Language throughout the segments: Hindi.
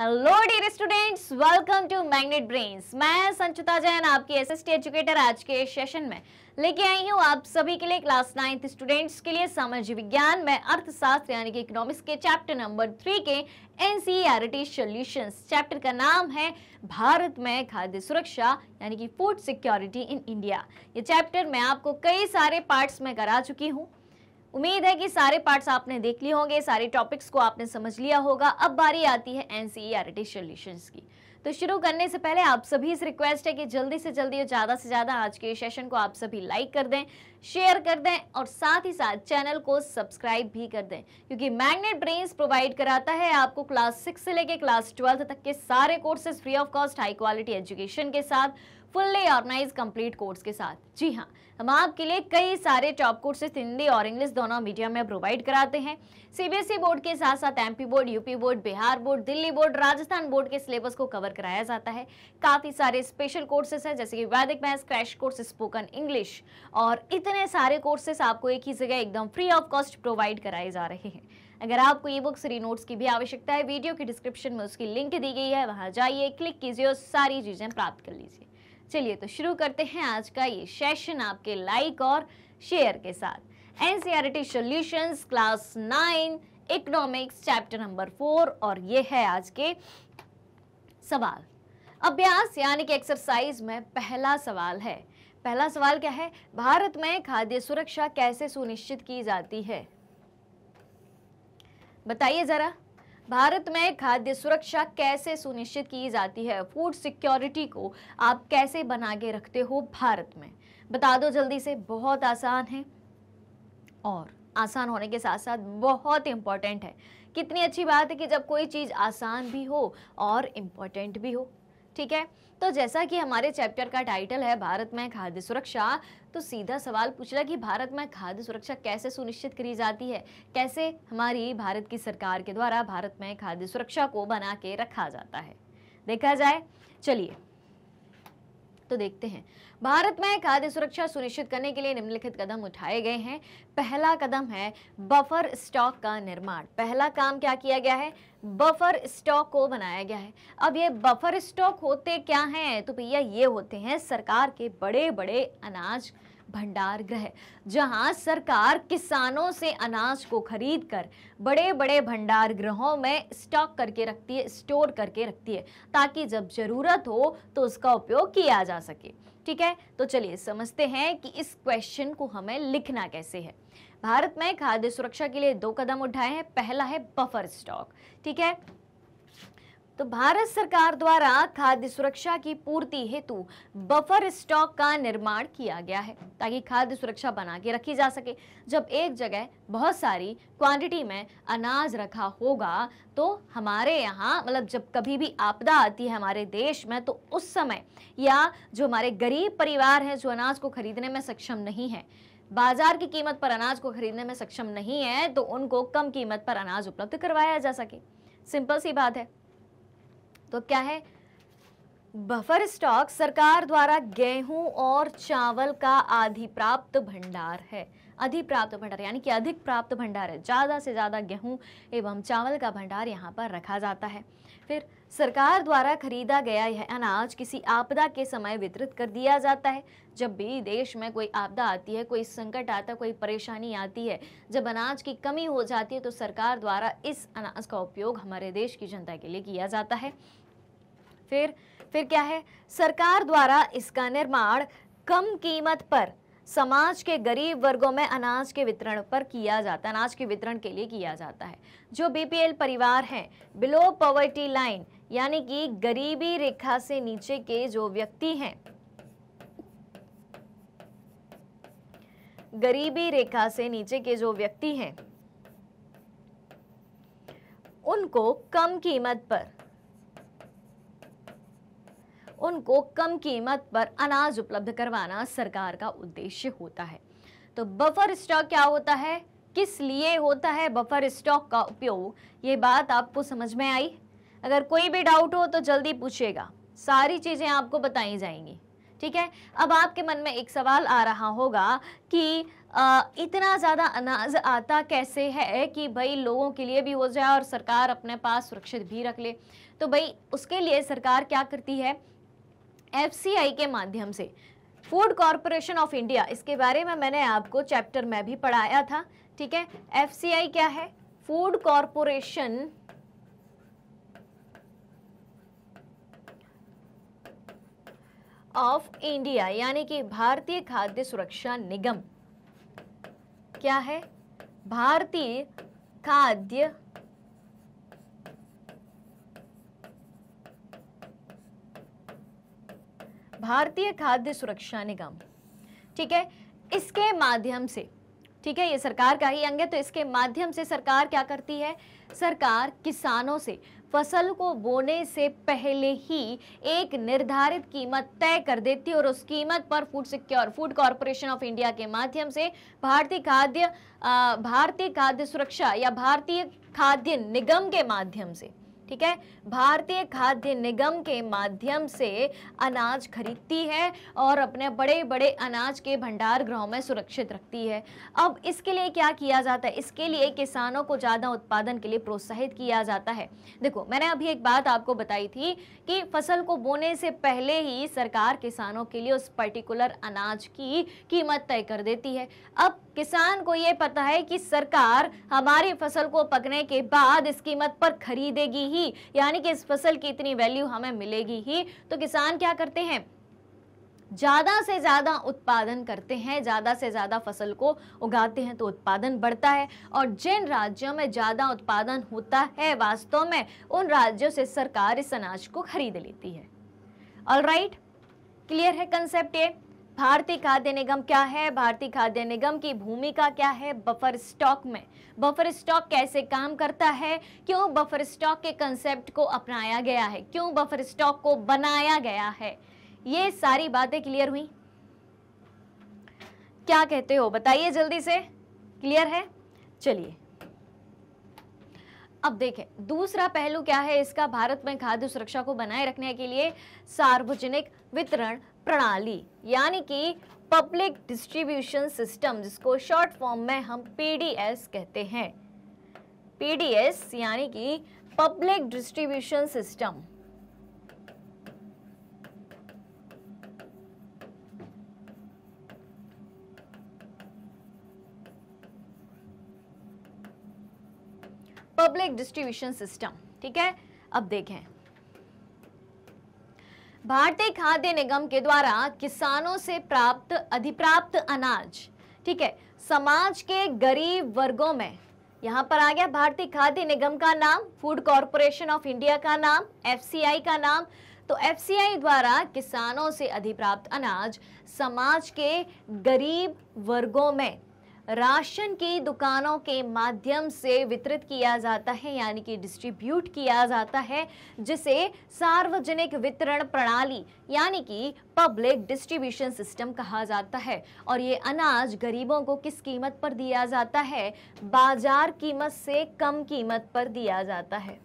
Hello dear students welcome to magnet brains मैं संचिता जैन आपकी एसएसटी एजुकेटर आज के सेशन में लेके आई हूँ आप सभी के लिए क्लास नाइन्थ स्टूडेंट्स के लिए सामाजिक विज्ञान में अर्थशास्त्र यानी कि इकोनॉमिक्स के चैप्टर नंबर थ्री के एनसीईआरटी सॉल्यूशंस चैप्टर का नाम है भारत में खाद्य सुरक्षा यानी कि फूड सिक्योरिटी इन इंडिया ये चैप्टर मैं आपको कई सारे पार्ट्स में करा चुकी हूँ उम्मीद है कि सारे पार्ट्स आपने देख लिए होंगे सारे टॉपिक्स को आपने समझ लिया होगा अब बारी आती है एनसीईआरटी सॉल्यूशंस e की तो शुरू करने से पहले आप सभी से रिक्वेस्ट है कि जल्दी से जल्दी और ज़्यादा से ज़्यादा आज के सेशन को आप सभी लाइक कर दें शेयर कर दें और साथ ही साथ चैनल को सब्सक्राइब भी कर दें क्योंकि मैग्नेट ब्रेन्स प्रोवाइड कराता है आपको क्लास सिक्स से लेकर क्लास ट्वेल्थ तक के सारे courses free of cost high quality education के साथ फुल्ली ऑर्गेनाइज कंप्लीट कोर्स के साथ जी हाँ हम आपके लिए कई सारे टॉप कोर्सेस हिंदी और इंग्लिश दोनों मीडियम में प्रोवाइड कराते हैं सीबीएसई बोर्ड के साथ साथ MP board UP board Bihar board Delhi board Rajasthan board के सिलेबस को कवर कराया जाता है काफ़ी सारे स्पेशल कोर्सेज हैं जैसे कि Vedic math crash course spoken English और इतने सारे कोर्सेस आपको एक ही जगह एकदम फ्री ऑफ कॉस्ट प्रोवाइड कराए जा रहे हैं अगर आपको ई बुक री नोट्स की भी आवश्यकता है वीडियो के डिस्क्रिप्शन में उसकी लिंक दी गई है वहाँ जाइए क्लिक कीजिए और सारी चीज़ें प्राप्त कर लीजिए चलिए तो शुरू करते हैं आज का ये सेशन आपके लाइक और शेयर के साथ NCERT solutions class nine economics chapter number four और ये है आज के सवाल अभ्यास यानी कि एक्सरसाइज में पहला सवाल है पहला सवाल क्या है भारत में खाद्य सुरक्षा कैसे सुनिश्चित की जाती है बताइए जरा भारत में खाद्य सुरक्षा कैसे सुनिश्चित की जाती है फूड सिक्योरिटी को आप कैसे बना के रखते हो भारत में बता दो जल्दी से बहुत आसान है और आसान होने के साथ साथ बहुत इम्पॉर्टेंट है कितनी अच्छी बात है कि जब कोई चीज़ आसान भी हो और इम्पॉर्टेंट भी हो ठीक है तो जैसा कि हमारे चैप्टर का टाइटल है भारत में खाद्य सुरक्षा तो सीधा सवाल रहा कि भारत में खाद्य सुरक्षा कैसे सुनिश्चित करी जाती है कैसे हमारी भारत की सरकार के द्वारा भारत में खाद्य सुरक्षा को बना के रखा जाता है देखा जाए चलिए तो देखते हैं भारत में खाद्य सुरक्षा सुनिश्चित करने के लिए निम्नलिखित कदम उठाए गए हैं पहला कदम है बफर स्टॉक का निर्माण पहला काम क्या किया गया है बफर स्टॉक को बनाया गया है अब ये बफर स्टॉक होते क्या हैं तो भैया ये होते हैं सरकार के बड़े बड़े अनाज भंडार गृह जहां सरकार किसानों से अनाज को खरीद कर बड़े बड़े भंडार गृहों में स्टॉक करके रखती है स्टोर करके रखती है ताकि जब ज़रूरत हो तो उसका उपयोग किया जा सके ठीक है तो चलिए समझते हैं कि इस क्वेश्चन को हमें लिखना कैसे है भारत में खाद्य सुरक्षा के लिए दो कदम उठाए हैं पहला है बफर स्टॉक ठीक है तो भारत सरकार द्वारा खाद्य सुरक्षा की पूर्ति हेतु बफर स्टॉक का निर्माण किया गया है ताकि खाद्य सुरक्षा बना के रखी जा सके जब एक जगह बहुत सारी क्वांटिटी में अनाज रखा होगा तो हमारे यहाँ मतलब जब कभी भी आपदा आती है हमारे देश में तो उस समय या जो हमारे गरीब परिवार हैं जो अनाज को खरीदने में सक्षम नहीं है बाजार की कीमत पर अनाज को खरीदने में सक्षम नहीं है तो उनको कम कीमत पर अनाज उपलब्ध करवाया जा सके सिंपल सी बात है तो क्या है बफर स्टॉक सरकार द्वारा गेहूं और चावल का अधिप्राप्त भंडार है अधिप्राप्त भंडार यानी कि अधिक प्राप्त भंडार है ज़्यादा से ज़्यादा गेहूं एवं चावल का भंडार यहाँ पर रखा जाता है फिर सरकार द्वारा खरीदा गया यह अनाज किसी आपदा के समय वितरित कर दिया जाता है जब भी देश में कोई आपदा आती है कोई संकट आता है कोई परेशानी आती है जब अनाज की कमी हो जाती है तो सरकार द्वारा इस अनाज का उपयोग हमारे देश की जनता के लिए किया जाता है फिर फिर क्या है सरकार द्वारा इसका निर्माण कम कीमत पर समाज के गरीब वर्गों में अनाज के वितरण पर किया जाता है अनाज के वितरण के लिए किया जाता है जो बीपीएल परिवार हैं बिलो पॉवर्टी लाइन यानी कि गरीबी रेखा से नीचे के जो व्यक्ति हैं गरीबी रेखा से नीचे के जो व्यक्ति हैं उनको कम कीमत पर उनको कम कीमत पर अनाज उपलब्ध करवाना सरकार का उद्देश्य होता है तो बफर स्टॉक क्या होता है किस लिए होता है बफर स्टॉक का उपयोग ये बात आपको समझ में आई अगर कोई भी डाउट हो तो जल्दी पूछिएगा सारी चीज़ें आपको बताई जाएंगी ठीक है अब आपके मन में एक सवाल आ रहा होगा कि आ, इतना ज़्यादा अनाज आता कैसे है कि भाई लोगों के लिए भी हो जाए और सरकार अपने पास सुरक्षित भी रख ले तो भाई उसके लिए सरकार क्या करती है एफसीआई के माध्यम से फूड कॉरपोरेशन ऑफ इंडिया इसके बारे में मैंने आपको चैप्टर में भी पढ़ाया था ठीक है एफसीआई क्या है फूड कॉरपोरेशन ऑफ इंडिया यानी कि भारतीय खाद्य सुरक्षा निगम क्या है भारतीय खाद्य भारतीय खाद्य सुरक्षा निगम ठीक है इसके माध्यम से ठीक है ये सरकार का ही अंग है तो इसके माध्यम से सरकार क्या करती है सरकार किसानों से फसल को बोने से पहले ही एक निर्धारित कीमत तय कर देती है और उस कीमत पर food secure food corporation of India के माध्यम से भारतीय खाद्य भारतीय खाद्य सुरक्षा या भारतीय खाद्य निगम के माध्यम से ठीक है भारतीय खाद्य निगम के माध्यम से अनाज खरीदती है और अपने बड़े बड़े अनाज के भंडार गृहों में सुरक्षित रखती है अब इसके लिए क्या किया जाता है इसके लिए किसानों को ज़्यादा उत्पादन के लिए प्रोत्साहित किया जाता है देखो मैंने अभी एक बात आपको बताई थी कि फसल को बोने से पहले ही सरकार किसानों के लिए उस पर्टिकुलर अनाज की कीमत तय कर देती है अब किसान को ये पता है कि सरकार हमारी फसल को पकने के बाद इस कीमत पर खरीदेगी ही यानी कि इस फसल की इतनी वैल्यू हमें मिलेगी ही तो किसान क्या करते हैं ज़्यादा से ज़्यादा उत्पादन करते हैं ज़्यादा से ज़्यादा फसल को उगाते हैं तो उत्पादन बढ़ता है और जिन राज्यों में ज़्यादा उत्पादन होता है वास्तव में उन राज्यों से सरकार इस अनाज को खरीद लेती है ऑल राइट क्लियर है कंसेप्ट ये भारतीय खाद्य निगम क्या है भारतीय खाद्य निगम की भूमिका क्या है बफर स्टॉक में बफर स्टॉक कैसे काम करता है क्यों बफर स्टॉक के कंसेप्ट को अपनाया गया है क्यों बफर स्टॉक को बनाया गया है ये सारी बातें क्लियर हुई क्या कहते हो बताइए जल्दी से क्लियर है चलिए अब देखें दूसरा पहलू क्या है इसका भारत में खाद्य सुरक्षा को बनाए रखने के लिए सार्वजनिक वितरण प्रणाली यानी कि पब्लिक डिस्ट्रीब्यूशन सिस्टम जिसको शॉर्ट फॉर्म में हम पीडीएस कहते हैं पीडीएस यानी कि public distribution system public distribution system ठीक है अब देखें भारतीय खाद्य निगम के द्वारा किसानों से प्राप्त अधिप्राप्त अनाज ठीक है समाज के गरीब वर्गों में यहाँ पर आ गया भारतीय खाद्य निगम का नाम फूड कॉरपोरेशन ऑफ इंडिया का नाम एफ का नाम तो एफ द्वारा किसानों से अधिप्राप्त अनाज समाज के गरीब वर्गों में राशन की दुकानों के माध्यम से वितरित किया जाता है यानी कि डिस्ट्रीब्यूट किया जाता है जिसे सार्वजनिक वितरण प्रणाली यानी कि पब्लिक डिस्ट्रीब्यूशन सिस्टम कहा जाता है और ये अनाज गरीबों को किस कीमत पर दिया जाता है बाजार कीमत से कम कीमत पर दिया जाता है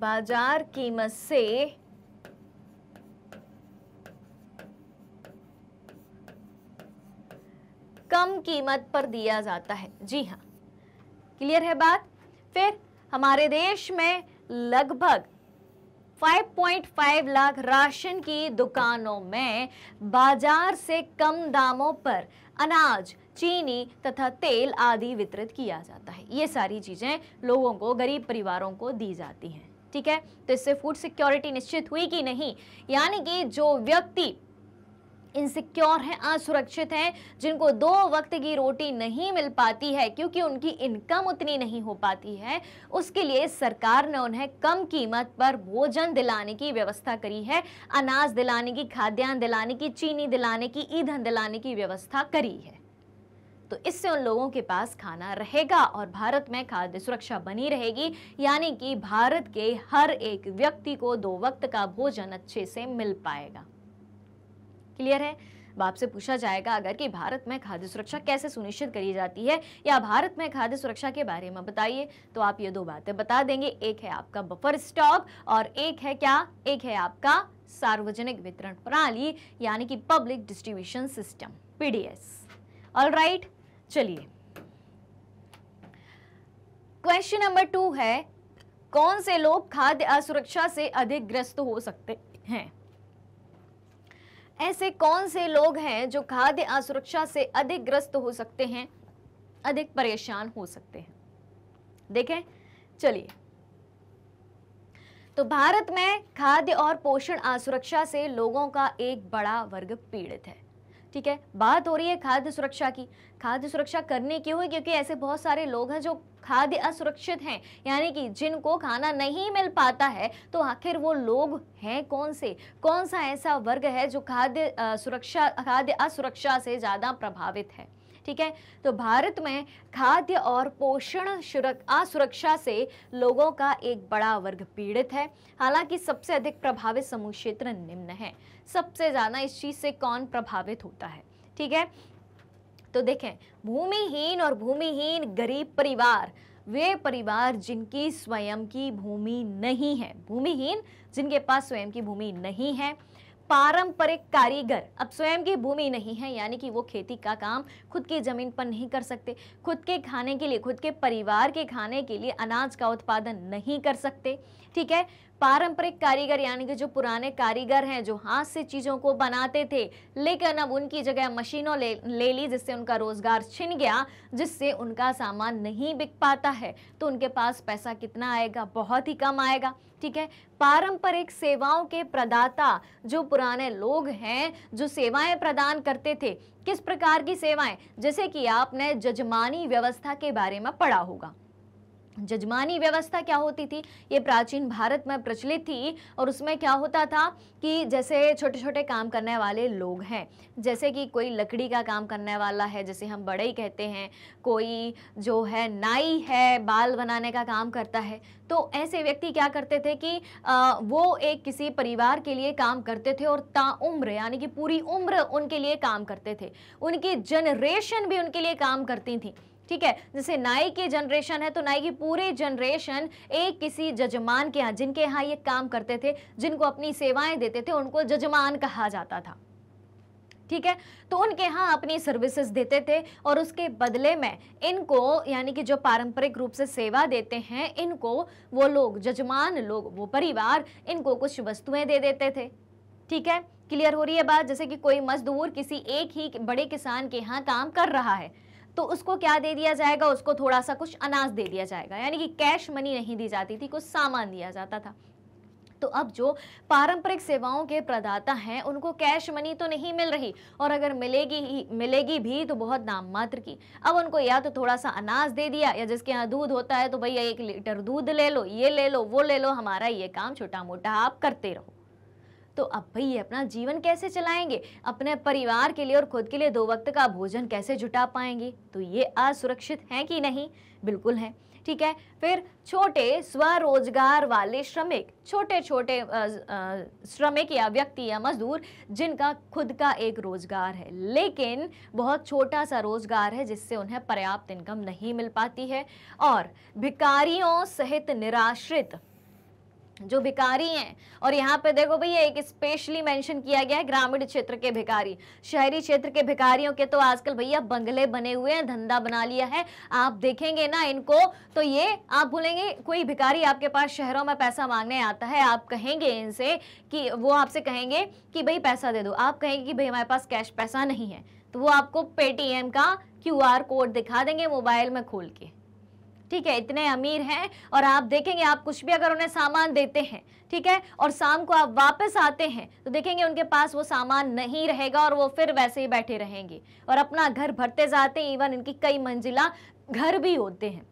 बाजार कीमत से कम कीमत पर दिया जाता है जी हाँ क्लियर है बात फिर हमारे देश में लगभग 5.5 लाख राशन की दुकानों में बाजार से कम दामों पर अनाज चीनी तथा तेल आदि वितरित किया जाता है ये सारी चीज़ें लोगों को गरीब परिवारों को दी जाती हैं ठीक है तो इससे फूड सिक्योरिटी निश्चित हुई कि नहीं यानी कि जो व्यक्ति इनसिक्योर हैं असुरक्षित हैं जिनको दो वक्त की रोटी नहीं मिल पाती है क्योंकि उनकी इनकम उतनी नहीं हो पाती है उसके लिए सरकार ने उन्हें कम कीमत पर भोजन दिलाने की व्यवस्था करी है अनाज दिलाने की खाद्यान्न दिलाने की चीनी दिलाने की ईंधन दिलाने की व्यवस्था करी है तो इससे उन लोगों के पास खाना रहेगा और भारत में खाद्य सुरक्षा बनी रहेगी यानी कि भारत के हर एक व्यक्ति को दो वक्त का भोजन अच्छे से मिल पाएगा क्लियर है अब आपसे पूछा जाएगा अगर कि भारत में खाद्य सुरक्षा कैसे सुनिश्चित करी जाती है या भारत में खाद्य सुरक्षा के बारे में बताइए तो आप ये दो बातें बता देंगे एक है आपका बफर स्टॉक और एक है क्या एक है आपका सार्वजनिक वितरण प्रणाली यानी कि public distribution system PDS right चलिए क्वेश्चन नंबर टू है कौन से लोग खाद्य असुरक्षा से अधिक ग्रस्त हो सकते हैं ऐसे कौन से लोग हैं जो खाद्य असुरक्षा से अधिक ग्रस्त हो सकते हैं अधिक परेशान हो सकते हैं देखें चलिए तो भारत में खाद्य और पोषण असुरक्षा से लोगों का एक बड़ा वर्ग पीड़ित है ठीक है बात हो रही है खाद्य सुरक्षा की खाद्य सुरक्षा करने की हुई क्योंकि ऐसे बहुत सारे लोग हैं जो खाद्य असुरक्षित हैं यानी कि जिनको खाना नहीं मिल पाता है तो आखिर वो लोग हैं कौन से कौन सा ऐसा वर्ग है जो खाद्य सुरक्षा खाद्य असुरक्षा से ज़्यादा प्रभावित है ठीक है तो भारत में खाद्य और पोषण असुरक्षा से लोगों का एक बड़ा वर्ग पीड़ित है हालांकि सबसे अधिक प्रभावित समूह क्षेत्र निम्न है सबसे ज़्यादा इस चीज़ से कौन प्रभावित होता है ठीक है तो देखें भूमिहीन और भूमिहीन गरीब परिवार वे परिवार जिनकी स्वयं की भूमि नहीं है भूमिहीन जिनके पास स्वयं की भूमि नहीं है पारंपरिक कारीगर अब स्वयं की भूमि नहीं है यानी कि वो खेती का काम खुद की ज़मीन पर नहीं कर सकते खुद के खाने के लिए खुद के परिवार के खाने के लिए अनाज का उत्पादन नहीं कर सकते ठीक है पारंपरिक कारीगर यानी कि जो पुराने कारीगर हैं जो हाथ से चीज़ों को बनाते थे लेकिन अब उनकी जगह मशीनों ले ले ली जिससे उनका रोज़गार छिन गया जिससे उनका सामान नहीं बिक पाता है तो उनके पास पैसा कितना आएगा बहुत ही कम आएगा ठीक है पारंपरिक सेवाओं के प्रदाता जो पुराने लोग हैं जो सेवाएं प्रदान करते थे किस प्रकार की सेवाएं जैसे कि आपने जजमानी व्यवस्था के बारे में पढ़ा होगा जजमानी व्यवस्था क्या होती थी ये प्राचीन भारत में प्रचलित थी और उसमें क्या होता था कि जैसे छोटे छोटे काम करने वाले लोग हैं जैसे कि कोई लकड़ी का काम करने वाला है जैसे हम बड़े ही कहते हैं कोई जो है नाई है बाल बनाने का काम करता है तो ऐसे व्यक्ति क्या करते थे कि आ, वो एक किसी परिवार के लिए काम करते थे और ताउम्र यानी कि पूरी उम्र उनके लिए काम करते थे उनकी जनरेशन भी उनके लिए काम करती थी ठीक है जैसे नाई की जनरेशन है तो नाई की पूरी जनरेशन एक किसी जजमान के यहाँ जिनके यहाँ ये काम करते थे जिनको अपनी सेवाएं देते थे उनको जजमान कहा जाता था ठीक है तो उनके यहाँ अपनी सर्विसेज देते थे और उसके बदले में इनको यानी कि जो पारंपरिक रूप से सेवा देते हैं इनको वो लोग जजमान लोग वो परिवार इनको कुछ वस्तुएं दे देते थे ठीक है क्लियर हो रही है बात जैसे कि कोई मजदूर किसी एक ही बड़े किसान के यहाँ काम कर रहा है तो उसको क्या दे दिया जाएगा उसको थोड़ा सा कुछ अनाज दे दिया जाएगा यानी कि कैश मनी नहीं दी जाती थी कुछ सामान दिया जाता था तो अब जो पारंपरिक सेवाओं के प्रदाता हैं उनको कैश मनी तो नहीं मिल रही और अगर मिलेगी ही मिलेगी भी तो बहुत नाम मात्र की अब उनको या तो थोड़ा सा अनाज दे दिया या जिसके यहाँ दूध होता है तो भैया एक लीटर दूध ले लो ये ले लो वो ले लो हमारा ये काम छोटा मोटा आप करते रहो तो अब भाई ये अपना जीवन कैसे चलाएंगे अपने परिवार के लिए और खुद के लिए दो वक्त का भोजन कैसे जुटा पाएंगे तो ये असुरक्षित हैं कि नहीं बिल्कुल हैं ठीक है फिर छोटे स्वरोजगार वाले श्रमिक छोटे छोटे श्रमिक या व्यक्ति या मजदूर जिनका खुद का एक रोजगार है लेकिन बहुत छोटा सा रोजगार है जिससे उन्हें पर्याप्त इनकम नहीं मिल पाती है और भिकारियों सहित निराश्रित जो भिकारी हैं और यहाँ पे देखो भैया एक स्पेशली मेंशन किया गया है ग्रामीण क्षेत्र के भिकारी शहरी क्षेत्र के भिकारियों के तो आजकल भैया बंगले बने हुए हैं धंधा बना लिया है आप देखेंगे ना इनको तो ये आप बोलेंगे कोई भिकारी आपके पास शहरों में पैसा मांगने आता है आप कहेंगे इनसे कि वो आपसे कहेंगे कि भाई पैसा दे दो आप कहेंगे कि भाई हमारे पास कैश पैसा नहीं है तो वो आपको पेटीएम का क्यू कोड दिखा देंगे मोबाइल में खोल के ठीक है इतने अमीर हैं और आप देखेंगे आप कुछ भी अगर उन्हें सामान देते हैं ठीक है और शाम को आप वापस आते हैं तो देखेंगे उनके पास वो सामान नहीं रहेगा और वो फिर वैसे ही बैठे रहेंगे और अपना घर भरते जाते इवन इनकी कई मंजिला घर भी होते हैं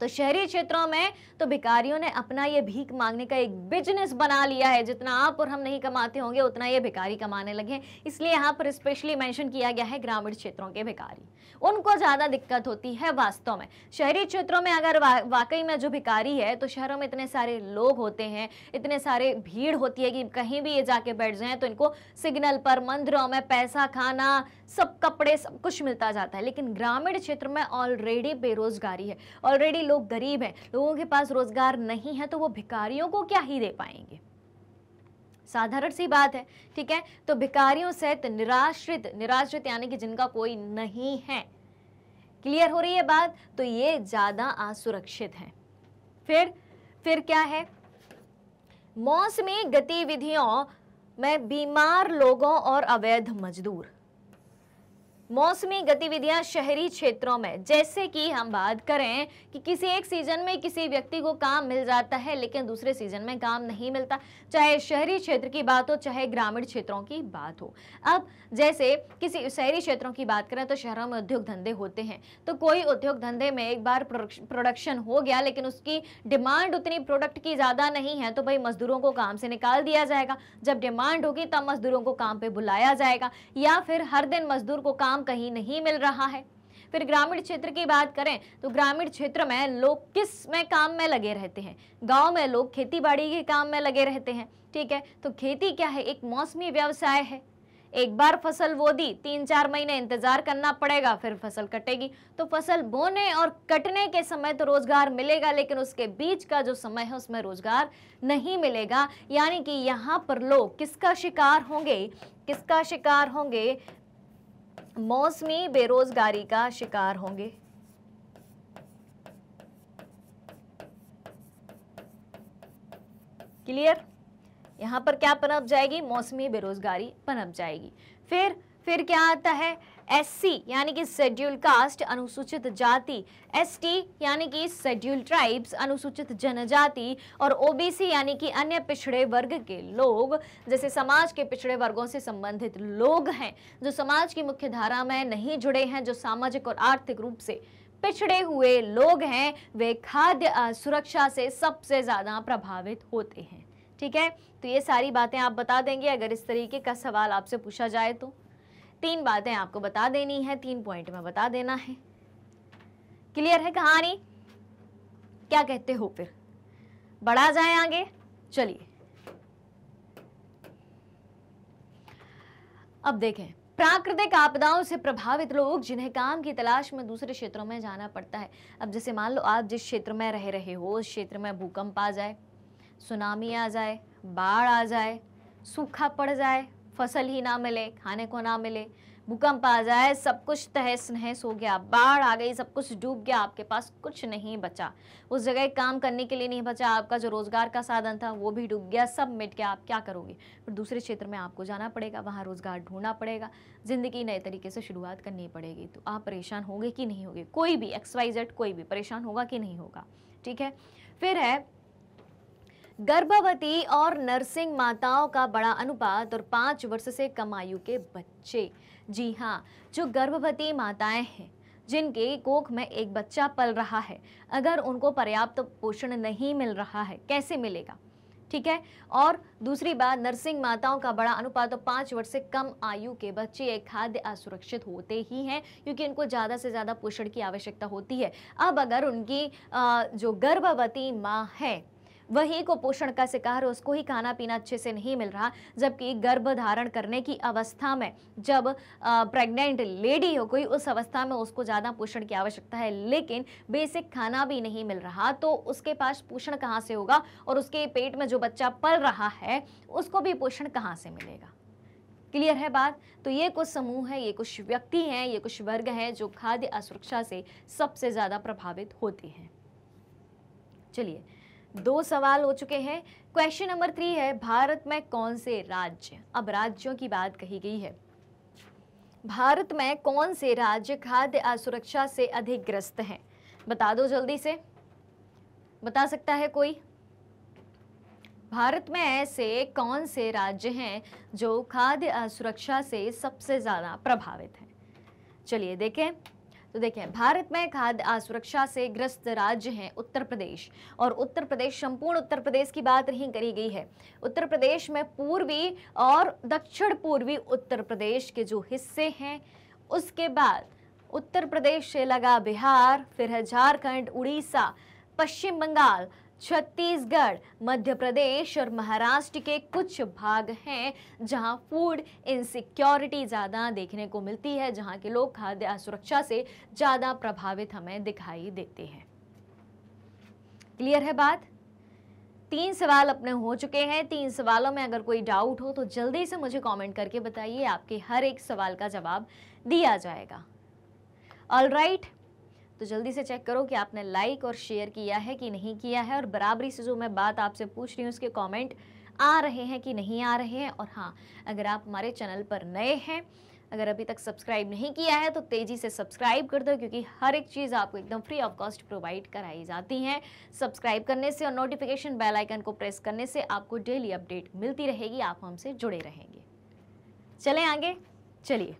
तो शहरी क्षेत्रों में तो भिकारियों ने अपना ये भीख मांगने का एक बिजनेस बना लिया है जितना आप और हम नहीं कमाते होंगे उतना ये भिकारी कमाने लगे इसलिए यहाँ पर स्पेशली मेंशन किया गया है ग्रामीण क्षेत्रों के भिकारी उनको ज़्यादा दिक्कत होती है वास्तव में शहरी क्षेत्रों में अगर वा, वाकई में जो भिकारी है तो शहरों में इतने सारे लोग होते हैं इतने सारे भीड़ होती है कि कहीं भी ये जाके बैठ जाएं तो इनको सिग्नल पर मंदिरों में पैसा खाना सब कपड़े सब कुछ मिलता जाता है लेकिन ग्रामीण क्षेत्र में ऑलरेडी बेरोजगारी है ऑलरेडी लोग गरीब हैं लोगों के पास रोजगार नहीं है तो वो भिकारियों को क्या ही दे पाएंगे साधारण सी बात है ठीक है तो भिकारियों सहित निराश्रित निराश्रित यानी कि जिनका कोई नहीं है क्लियर हो रही है बात तो ये ज़्यादा असुरक्षित है फिर फिर क्या है मौसमी गतिविधियों में बीमार लोगों और अवैध मजदूर मौसमी गतिविधियां शहरी क्षेत्रों में जैसे कि हम बात करें कि किसी एक सीजन में किसी व्यक्ति को काम मिल जाता है लेकिन दूसरे सीजन में काम नहीं मिलता चाहे शहरी क्षेत्र की बात हो चाहे ग्रामीण क्षेत्रों की बात हो अब जैसे किसी शहरी क्षेत्रों की बात करें तो शहरों में उद्योग धंधे होते हैं तो कोई उद्योग धंधे में एक बार प्रोडक्शन हो गया लेकिन उसकी डिमांड उतनी प्रोडक्ट की ज़्यादा नहीं है तो भाई मजदूरों को काम से निकाल दिया जाएगा जब डिमांड होगी तब मजदूरों को काम पर बुलाया जाएगा या फिर हर दिन मजदूर को काम काम कहीं नहीं मिल रहा है फिर ग्रामीण क्षेत्र की बात करें तो ग्रामीण क्षेत्र में लोग किस में काम में लगे रहते हैं गांव में लोग खेती बाड़ी के काम में लगे रहते हैं ठीक है तो खेती क्या है एक मौसमी व्यवसाय है एक बार फसल वो दी तीन चार महीने इंतजार करना पड़ेगा फिर फसल कटेगी तो फसल बोने और कटने के समय तो रोजगार मिलेगा लेकिन उसके बीच का जो समय है उसमें रोजगार नहीं मिलेगा यानी कि यहाँ पर लोग किसका शिकार होंगे किसका शिकार होंगे मौसमी बेरोजगारी का शिकार होंगे क्लियर यहां पर क्या पनप जाएगी मौसमी बेरोजगारी पनप जाएगी फिर फिर क्या आता है एससी यानी कि शेड्यूल कास्ट अनुसूचित जाति एसटी यानी कि शेड्यूल ट्राइब्स अनुसूचित जनजाति और ओबीसी यानी कि अन्य पिछड़े वर्ग के लोग जैसे समाज के पिछड़े वर्गों से संबंधित लोग हैं जो समाज की मुख्य धारा में नहीं जुड़े हैं जो सामाजिक और आर्थिक रूप से पिछड़े हुए लोग हैं वे खाद्य सुरक्षा से सबसे ज़्यादा प्रभावित होते हैं ठीक है तो ये सारी बातें आप बता देंगे अगर इस तरीके का सवाल आपसे पूछा जाए तो तीन बातें आपको बता देनी है तीन पॉइंट में बता देना है क्लियर है कहानी क्या कहते हो फिर बढ़ा जाए आगे चलिए अब देखें प्राकृतिक आपदाओं से प्रभावित लोग जिन्हें काम की तलाश में दूसरे क्षेत्रों में जाना पड़ता है अब जैसे मान लो आप जिस क्षेत्र में रह रहे हो उस क्षेत्र में भूकंप आ जाए सुनामी आ जाए बाढ़ आ जाए सूखा पड़ जाए फसल ही ना मिले खाने को ना मिले भूकंप आ जाए सब कुछ तहस नहस हो गया बाढ़ आ गई सब कुछ डूब गया आपके पास कुछ नहीं बचा उस जगह काम करने के लिए नहीं बचा आपका जो रोज़गार का साधन था वो भी डूब गया सब मिट गया आप क्या करोगे फिर दूसरे क्षेत्र में आपको जाना पड़ेगा वहाँ रोज़गार ढूंढना पड़ेगा ज़िंदगी नए तरीके से शुरुआत करनी पड़ेगी तो आप परेशान होगे कि नहीं होगे कोई भी एक्सवाइजेड कोई भी परेशान होगा कि नहीं होगा ठीक है फिर है गर्भवती और नर्सिंग माताओं का बड़ा अनुपात और पाँच वर्ष से कम आयु के बच्चे जी हाँ जो गर्भवती माताएं हैं जिनके कोख में एक बच्चा पल रहा है अगर उनको पर्याप्त तो पोषण नहीं मिल रहा है कैसे मिलेगा ठीक है और दूसरी बात नर्सिंग माताओं का बड़ा अनुपात तो पाँच वर्ष से कम आयु के बच्चे एक खाद्य असुरक्षित होते ही हैं क्योंकि उनको ज़्यादा से ज़्यादा पोषण की आवश्यकता होती है अब अगर उनकी जो गर्भवती माँ है वही कुपोषण का शिकार उसको ही खाना पीना अच्छे से नहीं मिल रहा जबकि गर्भ धारण करने की अवस्था में जब प्रेग्नेंट लेडी हो कोई उस अवस्था में उसको ज़्यादा पोषण की आवश्यकता है लेकिन बेसिक खाना भी नहीं मिल रहा तो उसके पास पोषण कहाँ से होगा और उसके पेट में जो बच्चा पल रहा है उसको भी पोषण कहाँ से मिलेगा क्लियर है बात तो ये कुछ समूह है ये कुछ व्यक्ति हैं ये कुछ वर्ग हैं जो खाद्य असुरक्षा से सबसे ज़्यादा प्रभावित होते हैं चलिए दो सवाल हो चुके हैं क्वेश्चन नंबर थ्री है भारत में कौन से राज्य अब राज्यों की बात कही गई है भारत में कौन से राज्य खाद्य असुरक्षा से अधिक ग्रस्त हैं बता दो जल्दी से बता सकता है कोई भारत में ऐसे कौन से राज्य हैं जो खाद्य असुरक्षा से सबसे ज़्यादा प्रभावित हैं चलिए देखें तो देखें भारत में खाद्य असुरक्षा से ग्रस्त राज्य हैं उत्तर प्रदेश और उत्तर प्रदेश संपूर्ण उत्तर प्रदेश की बात नहीं करी गई है उत्तर प्रदेश में पूर्वी और दक्षिण पूर्वी उत्तर प्रदेश के जो हिस्से हैं उसके बाद उत्तर प्रदेश से लगा बिहार फिर है झारखंड उड़ीसा पश्चिम बंगाल छत्तीसगढ़ मध्य प्रदेश और महाराष्ट्र के कुछ भाग हैं जहां फूड इनसिक्योरिटी ज़्यादा देखने को मिलती है जहां के लोग खाद्य असुरक्षा से ज़्यादा प्रभावित हमें दिखाई देते हैं क्लियर है बात तीन सवाल अपने हो चुके हैं तीन सवालों में अगर कोई डाउट हो तो जल्दी से मुझे कमेंट करके बताइए आपके हर एक सवाल का जवाब दिया जाएगा ऑल राइट right. तो जल्दी से चेक करो कि आपने लाइक और शेयर किया है कि नहीं किया है और बराबरी से जो मैं बात आपसे पूछ रही हूँ उसके कॉमेंट आ रहे हैं कि नहीं आ रहे हैं और हाँ अगर आप हमारे चैनल पर नए हैं अगर अभी तक सब्सक्राइब नहीं किया है तो तेज़ी से सब्सक्राइब कर दो क्योंकि हर एक चीज़ आपको एकदम फ्री ऑफ कॉस्ट प्रोवाइड कराई जाती है सब्सक्राइब करने से और नोटिफिकेशन बेल आइकन को प्रेस करने से आपको डेली अपडेट मिलती रहेगी आप हमसे जुड़े रहेंगे चलें आगे चलिए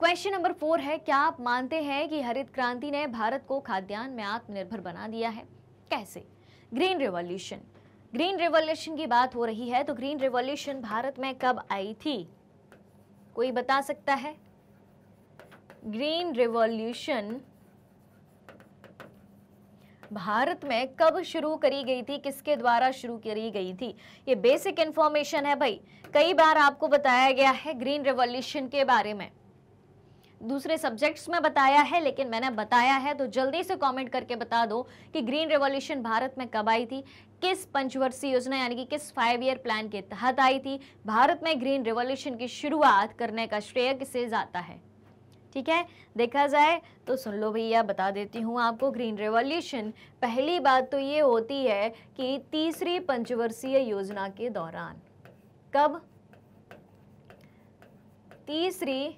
क्वेश्चन नंबर फोर है क्या आप मानते हैं कि हरित क्रांति ने भारत को खाद्यान्न में आत्मनिर्भर बना दिया है कैसे ग्रीन रेवोल्यूशन ग्रीन रिवॉल्यूशन की बात हो रही है तो ग्रीन रेवोल्यूशन भारत में कब आई थी कोई बता सकता है ग्रीन रेवोल्यूशन भारत में कब शुरू करी गई थी किसके द्वारा शुरू करी गई थी ये बेसिक इंफॉर्मेशन है भाई कई बार आपको बताया गया है ग्रीन रेवोल्यूशन के बारे में दूसरे सब्जेक्ट्स में बताया है लेकिन मैंने बताया है तो जल्दी से कमेंट करके बता दो कि ग्रीन रेवोल्यूशन भारत में कब आई थी किस पंचवर्षीय योजना यानी कि किस फाइव ईयर प्लान के तहत आई थी भारत में ग्रीन रेवोल्यूशन की शुरुआत करने का श्रेय किसे जाता है ठीक है देखा जाए तो सुन लो भैया बता देती हूँ आपको ग्रीन रेवोल्यूशन पहली बात तो ये होती है कि तीसरी पंचवर्षीय योजना के दौरान कब तीसरी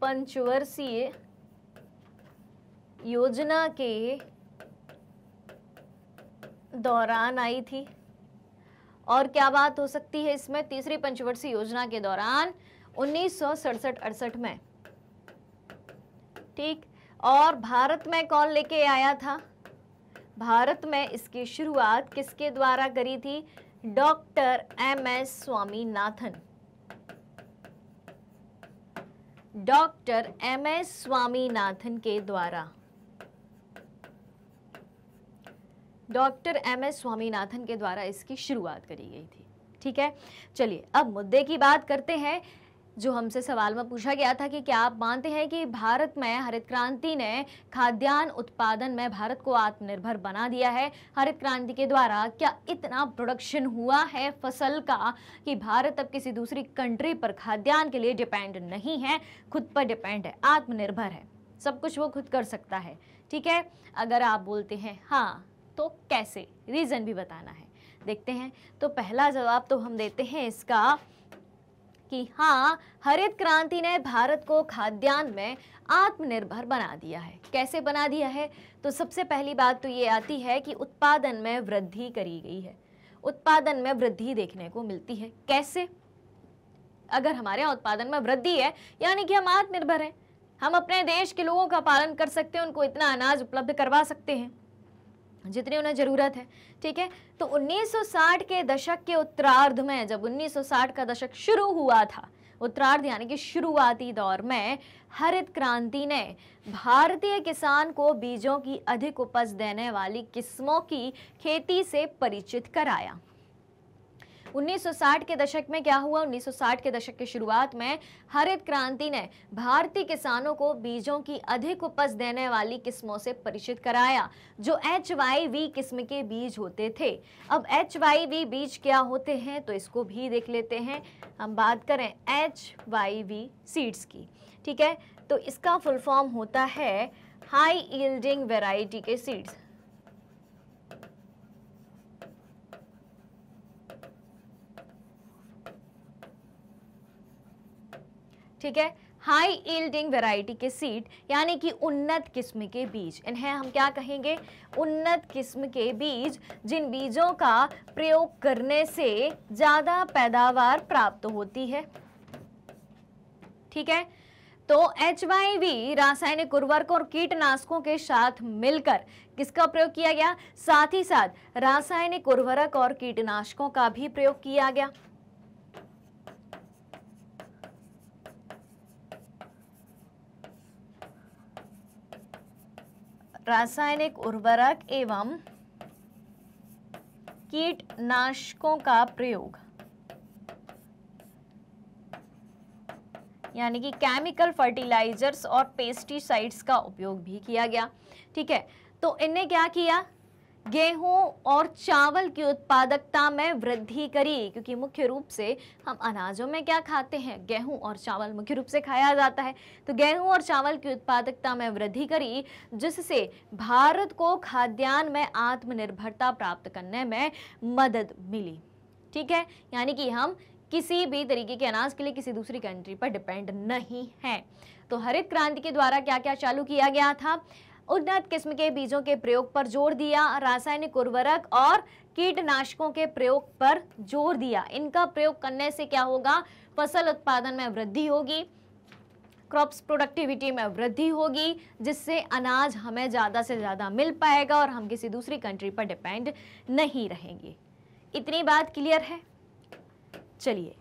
पंचवर्षीय योजना के दौरान आई थी और क्या बात हो सकती है इसमें तीसरी पंचवर्षीय योजना के दौरान उन्नीस सौ में ठीक और भारत में कौन लेके आया था भारत में इसकी शुरुआत किसके द्वारा करी थी doctor M S Swaminathan doctor M S Swaminathan के द्वारा डॉक्टर एम एस स्वामीनाथन के द्वारा इसकी शुरुआत करी गई थी ठीक है चलिए अब मुद्दे की बात करते हैं जो हमसे सवाल में पूछा गया था कि क्या आप मानते हैं कि भारत में हरित क्रांति ने खाद्यान्न उत्पादन में भारत को आत्मनिर्भर बना दिया है हरित क्रांति के द्वारा क्या इतना प्रोडक्शन हुआ है फसल का कि भारत अब किसी दूसरी कंट्री पर खाद्यान्न के लिए डिपेंड नहीं है खुद पर डिपेंड है आत्मनिर्भर है सब कुछ वो खुद कर सकता है ठीक है अगर आप बोलते हैं हाँ तो कैसे रीज़न भी बताना है देखते हैं तो पहला जवाब तो हम देते हैं इसका कि हाँ हरित क्रांति ने भारत को खाद्यान्न में आत्मनिर्भर बना दिया है कैसे बना दिया है तो सबसे पहली बात तो ये आती है कि उत्पादन में वृद्धि करी गई है उत्पादन में वृद्धि देखने को मिलती है कैसे अगर हमारे यहाँ उत्पादन में वृद्धि है यानी कि हम आत्मनिर्भर हैं हम अपने देश के लोगों का पालन कर सकते हैं उनको इतना अनाज उपलब्ध करवा सकते हैं जितनी उन्हें ज़रूरत है ठीक है तो 1960 के दशक के उत्तरार्ध में जब 1960 का दशक शुरू हुआ था उत्तरार्ध यानी कि शुरुआती दौर में हरित क्रांति ने भारतीय किसान को बीजों की अधिक उपज देने वाली किस्मों की खेती से परिचित कराया 1960 के दशक में क्या हुआ 1960 के दशक की शुरुआत में हरित क्रांति ने भारतीय किसानों को बीजों की अधिक उपज देने वाली किस्मों से परिचित कराया जो एच किस्म के बीज होते थे अब एच बीज क्या होते हैं तो इसको भी देख लेते हैं हम बात करें एच सीड्स की ठीक है तो इसका फुल फॉर्म होता है हाई ईल्डिंग वेराइटी के सीड्स ठीक है हाई ईल्डिंग वेराइटी के सीड यानी कि उन्नत किस्म के बीज इन्हें हम क्या कहेंगे उन्नत किस्म के बीज जिन बीजों का प्रयोग करने से ज़्यादा पैदावार प्राप्त होती है ठीक है तो एच रासायनिक उर्वरकों और कीटनाशकों के साथ मिलकर किसका प्रयोग किया गया साथ ही साथ रासायनिक उर्वरक और कीटनाशकों का भी प्रयोग किया गया रासायनिक उर्वरक एवं कीटनाशकों का प्रयोग यानी कि केमिकल फर्टिलाइजर्स और पेस्टिसाइड्स का उपयोग भी किया गया ठीक है तो इनने क्या किया गेहूं और चावल की उत्पादकता में वृद्धि करी क्योंकि मुख्य रूप से हम अनाजों में क्या खाते हैं गेहूं और चावल मुख्य रूप से खाया जाता है तो गेहूं और चावल की उत्पादकता में वृद्धि करी जिससे भारत को खाद्यान्न में आत्मनिर्भरता प्राप्त करने में मदद मिली ठीक है यानी कि हम किसी भी तरीके के अनाज के लिए किसी दूसरी कंट्री पर डिपेंड नहीं है तो हरित क्रांति के द्वारा क्या क्या चालू किया गया था उन्नत किस्म के बीजों के प्रयोग पर जोर दिया रासायनिक उर्वरक और कीटनाशकों के प्रयोग पर जोर दिया इनका प्रयोग करने से क्या होगा फसल उत्पादन में वृद्धि होगी क्रॉप्स प्रोडक्टिविटी में वृद्धि होगी जिससे अनाज हमें ज़्यादा से ज़्यादा मिल पाएगा और हम किसी दूसरी कंट्री पर डिपेंड नहीं रहेंगे इतनी बात क्लियर है चलिए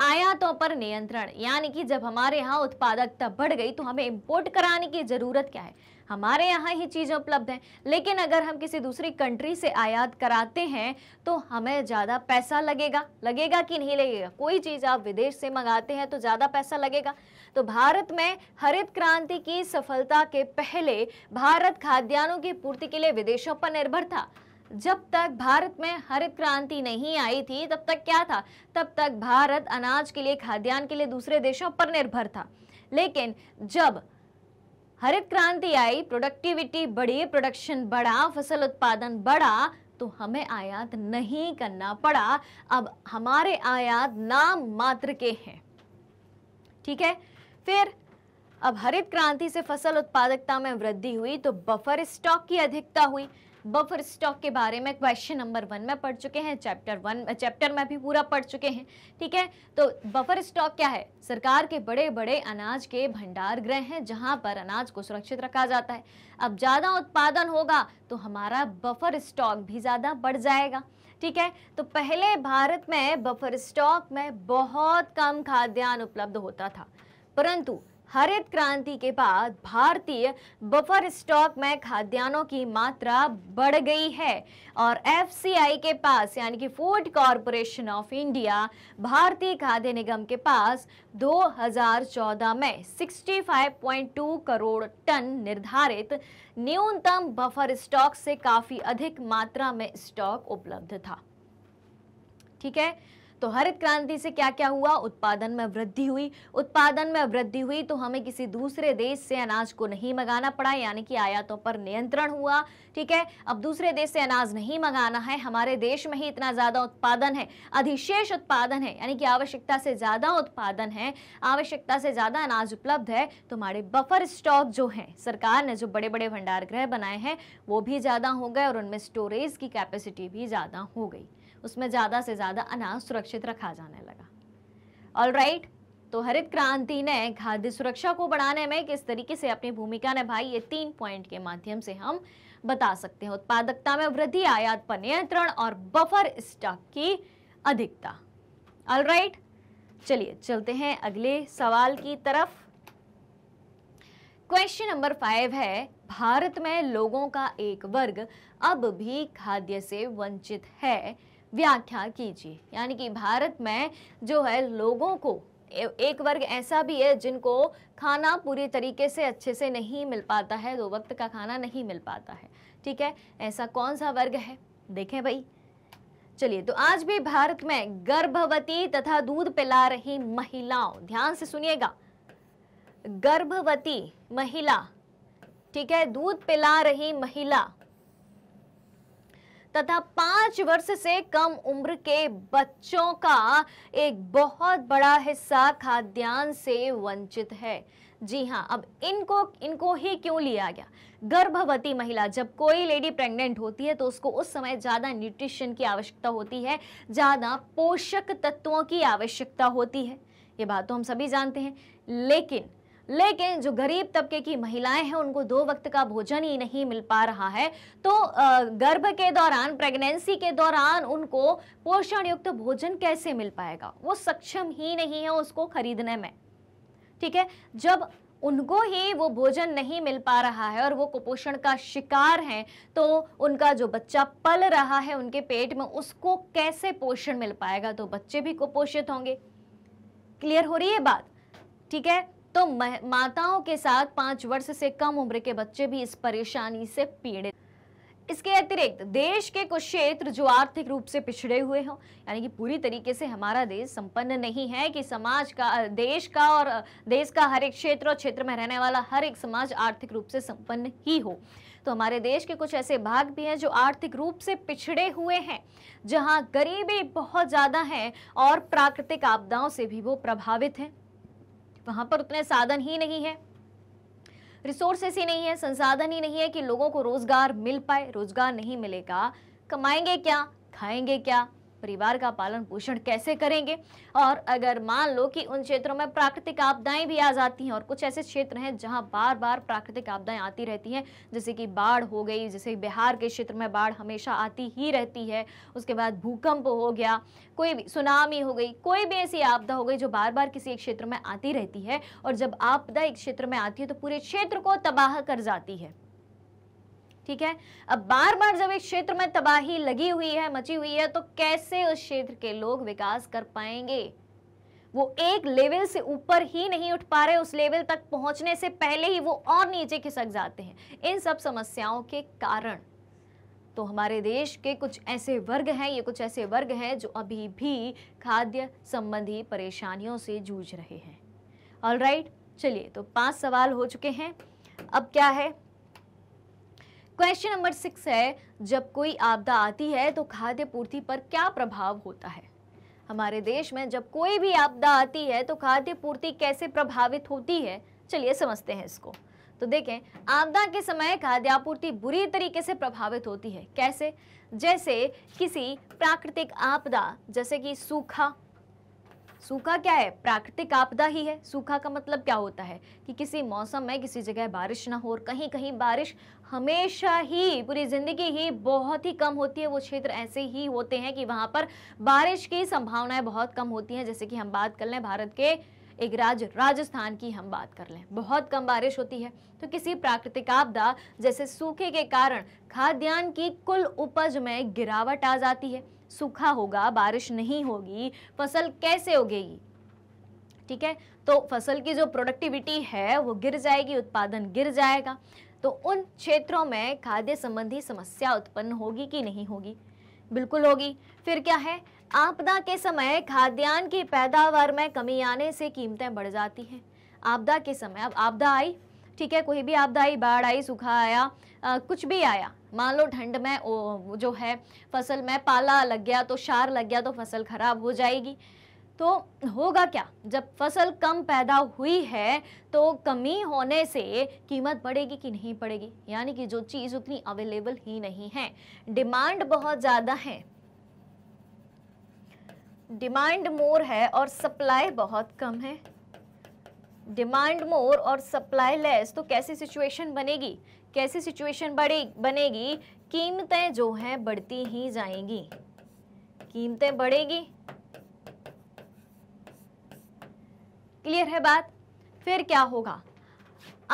आयातों पर नियंत्रण यानी कि जब हमारे यहाँ उत्पादकता बढ़ गई तो हमें इम्पोर्ट कराने की ज़रूरत क्या है हमारे यहाँ ही चीज़ें उपलब्ध हैं लेकिन अगर हम किसी दूसरी कंट्री से आयात कराते हैं तो हमें ज़्यादा पैसा लगेगा लगेगा कि नहीं लगेगा कोई चीज़ आप विदेश से मंगाते हैं तो ज़्यादा पैसा लगेगा तो भारत में हरित क्रांति की सफलता के पहले भारत खाद्यान्नों की पूर्ति के लिए विदेशों पर निर्भर था जब तक भारत में हरित क्रांति नहीं आई थी तब तक क्या था तब तक भारत अनाज के लिए खाद्यान्न के लिए दूसरे देशों पर निर्भर था लेकिन जब हरित क्रांति आई प्रोडक्टिविटी बढ़ी प्रोडक्शन बढ़ा फसल उत्पादन बढ़ा तो हमें आयात नहीं करना पड़ा अब हमारे आयात नाम मात्र के हैं ठीक है फिर अब हरित क्रांति से फसल उत्पादकता में वृद्धि हुई तो बफर स्टॉक की अधिकता हुई बफर स्टॉक के बारे में क्वेश्चन नंबर वन में पढ़ चुके हैं चैप्टर वन चैप्टर में भी पूरा पढ़ चुके हैं ठीक है तो बफर स्टॉक क्या है सरकार के बड़े बड़े अनाज के भंडार गृह हैं जहां पर अनाज को सुरक्षित रखा जाता है अब ज़्यादा उत्पादन होगा तो हमारा बफर स्टॉक भी ज़्यादा बढ़ जाएगा ठीक है तो पहले भारत में बफर स्टॉक में बहुत कम खाद्यान्न उपलब्ध होता था परंतु हरित क्रांति के बाद भारतीय बफर स्टॉक में खाद्यान्नों की मात्रा बढ़ गई है और एफसीआई के पास यानी कि फूड कॉरपोरेशन ऑफ इंडिया भारतीय खाद्य निगम के पास 2014 में 65.2 करोड़ टन निर्धारित न्यूनतम बफर स्टॉक से काफ़ी अधिक मात्रा में स्टॉक उपलब्ध था ठीक है तो हरित क्रांति से क्या क्या हुआ उत्पादन में वृद्धि हुई उत्पादन में वृद्धि हुई तो हमें किसी दूसरे देश से अनाज को नहीं मंगाना पड़ा यानी कि आयातों पर नियंत्रण हुआ ठीक है अब दूसरे देश से अनाज नहीं मंगाना है हमारे देश में ही इतना ज़्यादा उत्पादन है अधिशेष उत्पादन है यानी कि आवश्यकता से ज़्यादा उत्पादन है आवश्यकता से ज़्यादा अनाज उपलब्ध है तो हमारे बफर स्टॉक जो हैं सरकार ने जो बड़े बड़े भंडार गृह बनाए हैं वो भी ज़्यादा हो गए और उनमें स्टोरेज की कैपेसिटी भी ज़्यादा हो गई उसमें ज़्यादा से ज़्यादा अनाज सुरक्षित रखा जाने लगा ऑल राइट right, तो हरित क्रांति ने खाद्य सुरक्षा को बढ़ाने में किस तरीके से अपनी भूमिका निभाई ये तीन पॉइंट के माध्यम से हम बता सकते हैं उत्पादकता में वृद्धि आयात पर नियंत्रण और बफर स्टॉक की अधिकता ऑल राइट चलिए चलते हैं अगले सवाल की तरफ क्वेश्चन नंबर फाइव है भारत में लोगों का एक वर्ग अब भी खाद्य से वंचित है व्याख्या कीजिए यानी कि भारत में जो है लोगों को एक वर्ग ऐसा भी है जिनको खाना पूरी तरीके से अच्छे से नहीं मिल पाता है दो वक्त का खाना नहीं मिल पाता है ठीक है ऐसा कौन सा वर्ग है देखें भाई चलिए तो आज भी भारत में गर्भवती तथा दूध पिला रही महिलाओं ध्यान से सुनिएगा गर्भवती महिला ठीक है दूध पिला रही महिला तथा पांच वर्ष से कम उम्र के बच्चों का एक बहुत बड़ा हिस्सा खाद्यान्न से वंचित है जी हाँ अब इनको इनको ही क्यों लिया गया गर्भवती महिला जब कोई लेडी प्रेग्नेंट होती है तो उसको उस समय ज़्यादा न्यूट्रिशन की आवश्यकता होती है ज़्यादा पोषक तत्वों की आवश्यकता होती है ये बात तो हम सभी जानते हैं लेकिन लेकिन जो गरीब तबके की महिलाएं हैं उनको दो वक्त का भोजन ही नहीं मिल पा रहा है तो गर्भ के दौरान प्रेगनेंसी के दौरान उनको पोषण युक्त भोजन कैसे मिल पाएगा वो सक्षम ही नहीं है उसको खरीदने में ठीक है जब उनको ही वो भोजन नहीं मिल पा रहा है और वो कुपोषण का शिकार हैं तो उनका जो बच्चा पल रहा है उनके पेट में उसको कैसे पोषण मिल पाएगा तो बच्चे भी कुपोषित होंगे क्लियर हो रही है बात ठीक है तो माताओं के साथ पांच वर्ष से कम उम्र के बच्चे भी इस परेशानी से पीड़ित इसके अतिरिक्त देश के कुछ क्षेत्र जो आर्थिक रूप से पिछड़े हुए हों यानी कि पूरी तरीके से हमारा देश संपन्न नहीं है कि समाज का देश का और देश का हर एक क्षेत्र और क्षेत्र में रहने वाला हर एक समाज आर्थिक रूप से संपन्न ही हो तो हमारे देश के कुछ ऐसे भाग भी हैं जो आर्थिक रूप से पिछड़े हुए हैं जहाँ गरीबी बहुत ज़्यादा है और प्राकृतिक आपदाओं से भी वो प्रभावित हैं वहां पर उतने साधन ही नहीं है रिसोर्सेस ही नहीं है संसाधन ही नहीं है कि लोगों को रोजगार मिल पाए रोजगार नहीं मिलेगा कमाएंगे क्या खाएंगे क्या परिवार का पालन पोषण कैसे करेंगे और अगर मान लो कि उन क्षेत्रों में प्राकृतिक आपदाएं भी आ जाती हैं और कुछ ऐसे क्षेत्र हैं जहां बार बार प्राकृतिक आपदाएं आती रहती हैं जैसे कि बाढ़ हो गई जैसे बिहार के क्षेत्र में बाढ़ हमेशा आती ही रहती है उसके बाद भूकंप हो गया कोई भी सुनामी हो गई कोई भी ऐसी आपदा हो गई जो बार बार किसी एक क्षेत्र में आती रहती है और जब आपदा एक क्षेत्र में आती है तो पूरे क्षेत्र को तबाह कर जाती है ठीक है अब बार बार जब एक क्षेत्र में तबाही लगी हुई है मची हुई है तो कैसे उस क्षेत्र के लोग विकास कर पाएंगे वो एक लेवल से ऊपर ही नहीं उठ पा रहे उस लेवल तक पहुंचने से पहले ही वो और नीचे खिसक जाते हैं इन सब समस्याओं के कारण तो हमारे देश के कुछ ऐसे वर्ग हैं ये कुछ ऐसे वर्ग हैं जो अभी भी खाद्य संबंधी परेशानियों से जूझ रहे हैं ऑल राइट चलिए तो पांच सवाल हो चुके हैं अब क्या है क्वेश्चन नंबर सिक्स है जब कोई आपदा आती है तो खाद्य पूर्ति पर क्या प्रभाव होता है हमारे देश में जब कोई भी आपदा आती है तो खाद्य पूर्ति कैसे प्रभावित होती है चलिए समझते हैं इसको तो देखें आपदा के समय खाद्य आपूर्ति बुरी तरीके से प्रभावित होती है कैसे जैसे किसी प्राकृतिक आपदा जैसे कि सूखा सूखा क्या है प्राकृतिक आपदा ही है सूखा का मतलब क्या होता है कि किसी मौसम में किसी जगह बारिश ना हो और कहीं कहीं बारिश हमेशा ही पूरी ज़िंदगी ही बहुत ही कम होती है वो क्षेत्र ऐसे ही होते हैं कि वहाँ पर बारिश की संभावनाएं बहुत कम होती हैं जैसे कि हम बात कर लें भारत के एक राज्य राजस्थान की हम बात कर लें बहुत कम बारिश होती है तो किसी प्राकृतिक आपदा जैसे सूखे के कारण खाद्यान्न की कुल उपज में गिरावट आ जाती है सूखा होगा बारिश नहीं होगी फसल कैसे उगेगी ठीक है तो फसल की जो प्रोडक्टिविटी है वो गिर जाएगी उत्पादन गिर जाएगा तो उन क्षेत्रों में खाद्य संबंधी समस्या उत्पन्न होगी कि नहीं होगी बिल्कुल होगी फिर क्या है आपदा के समय खाद्यान्न की पैदावार में कमी आने से कीमतें बढ़ जाती हैं आपदा के समय अब आपदा आई ठीक है कोई भी आपदा आई बाढ़ आई सूखा आया आ, कुछ भी आया मान लो ठंड में ओ, जो है फसल में पाला लग गया तो शार लग गया तो फसल खराब हो जाएगी तो होगा क्या जब फसल कम पैदा हुई है तो कमी होने से कीमत बढ़ेगी कि नहीं पड़ेगी यानी कि जो चीज़ उतनी अवेलेबल ही नहीं है डिमांड बहुत ज़्यादा है डिमांड मोर है और सप्लाई बहुत कम है डिमांड मोर और सप्लाई लेस तो कैसी सिचुएशन बनेगी कैसी सिचुएशन बढ़े बनेगी कीमतें जो हैं बढ़ती ही जाएंगी कीमतें बढ़ेगी क्लियर है बात फिर क्या होगा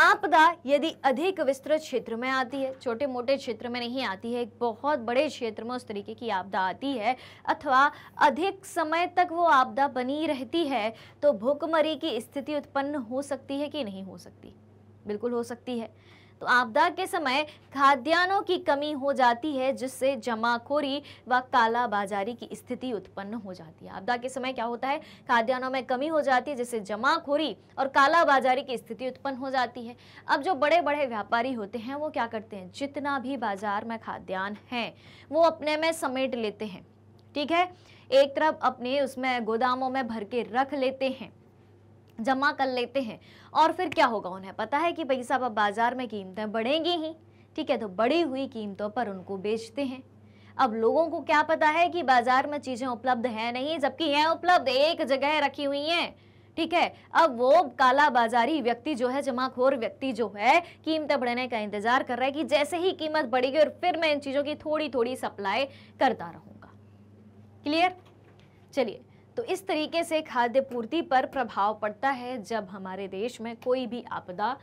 आपदा यदि अधिक विस्तृत क्षेत्र में आती है छोटे मोटे क्षेत्र में नहीं आती है एक बहुत बड़े क्षेत्र में उस तरीके की आपदा आती है अथवा अधिक समय तक वो आपदा बनी रहती है तो भूखमरी की स्थिति उत्पन्न हो सकती है कि नहीं हो सकती बिल्कुल हो सकती है तो आपदा के समय खाद्यान्नों की कमी हो जाती है जिससे जमाखोरी व कालाबाजारी की स्थिति उत्पन्न हो जाती है आपदा के समय क्या होता है खाद्यान्नों में कमी हो जाती है जिससे जमाखोरी और कालाबाजारी की स्थिति उत्पन्न हो जाती है अब जो बड़े बड़े व्यापारी होते हैं वो क्या करते हैं जितना भी बाजार में खाद्यान्न है वो अपने में समेट लेते हैं ठीक है एक तरफ अपने उसमें गोदामों में भर के रख लेते हैं जमा कर लेते हैं और फिर क्या होगा उन्हें पता है कि भाई साहब अब बाज़ार में कीमतें बढ़ेंगी ही ठीक है तो बढ़ी हुई कीमतों पर उनको बेचते हैं अब लोगों को क्या पता है कि बाज़ार में चीज़ें उपलब्ध हैं नहीं जबकि हैं उपलब्ध एक जगह रखी हुई हैं ठीक है अब वो काला बाजारी व्यक्ति जो है जमाखोर व्यक्ति जो है कीमतें बढ़ने का इंतजार कर रहा है कि जैसे ही कीमत बढ़ेगी और फिर मैं इन चीज़ों की थोड़ी थोड़ी सप्लाई करता रहूँगा क्लियर चलिए तो इस तरीके से खाद्य पूर्ति पर प्रभाव पड़ता है जब हमारे देश में कोई भी आपदा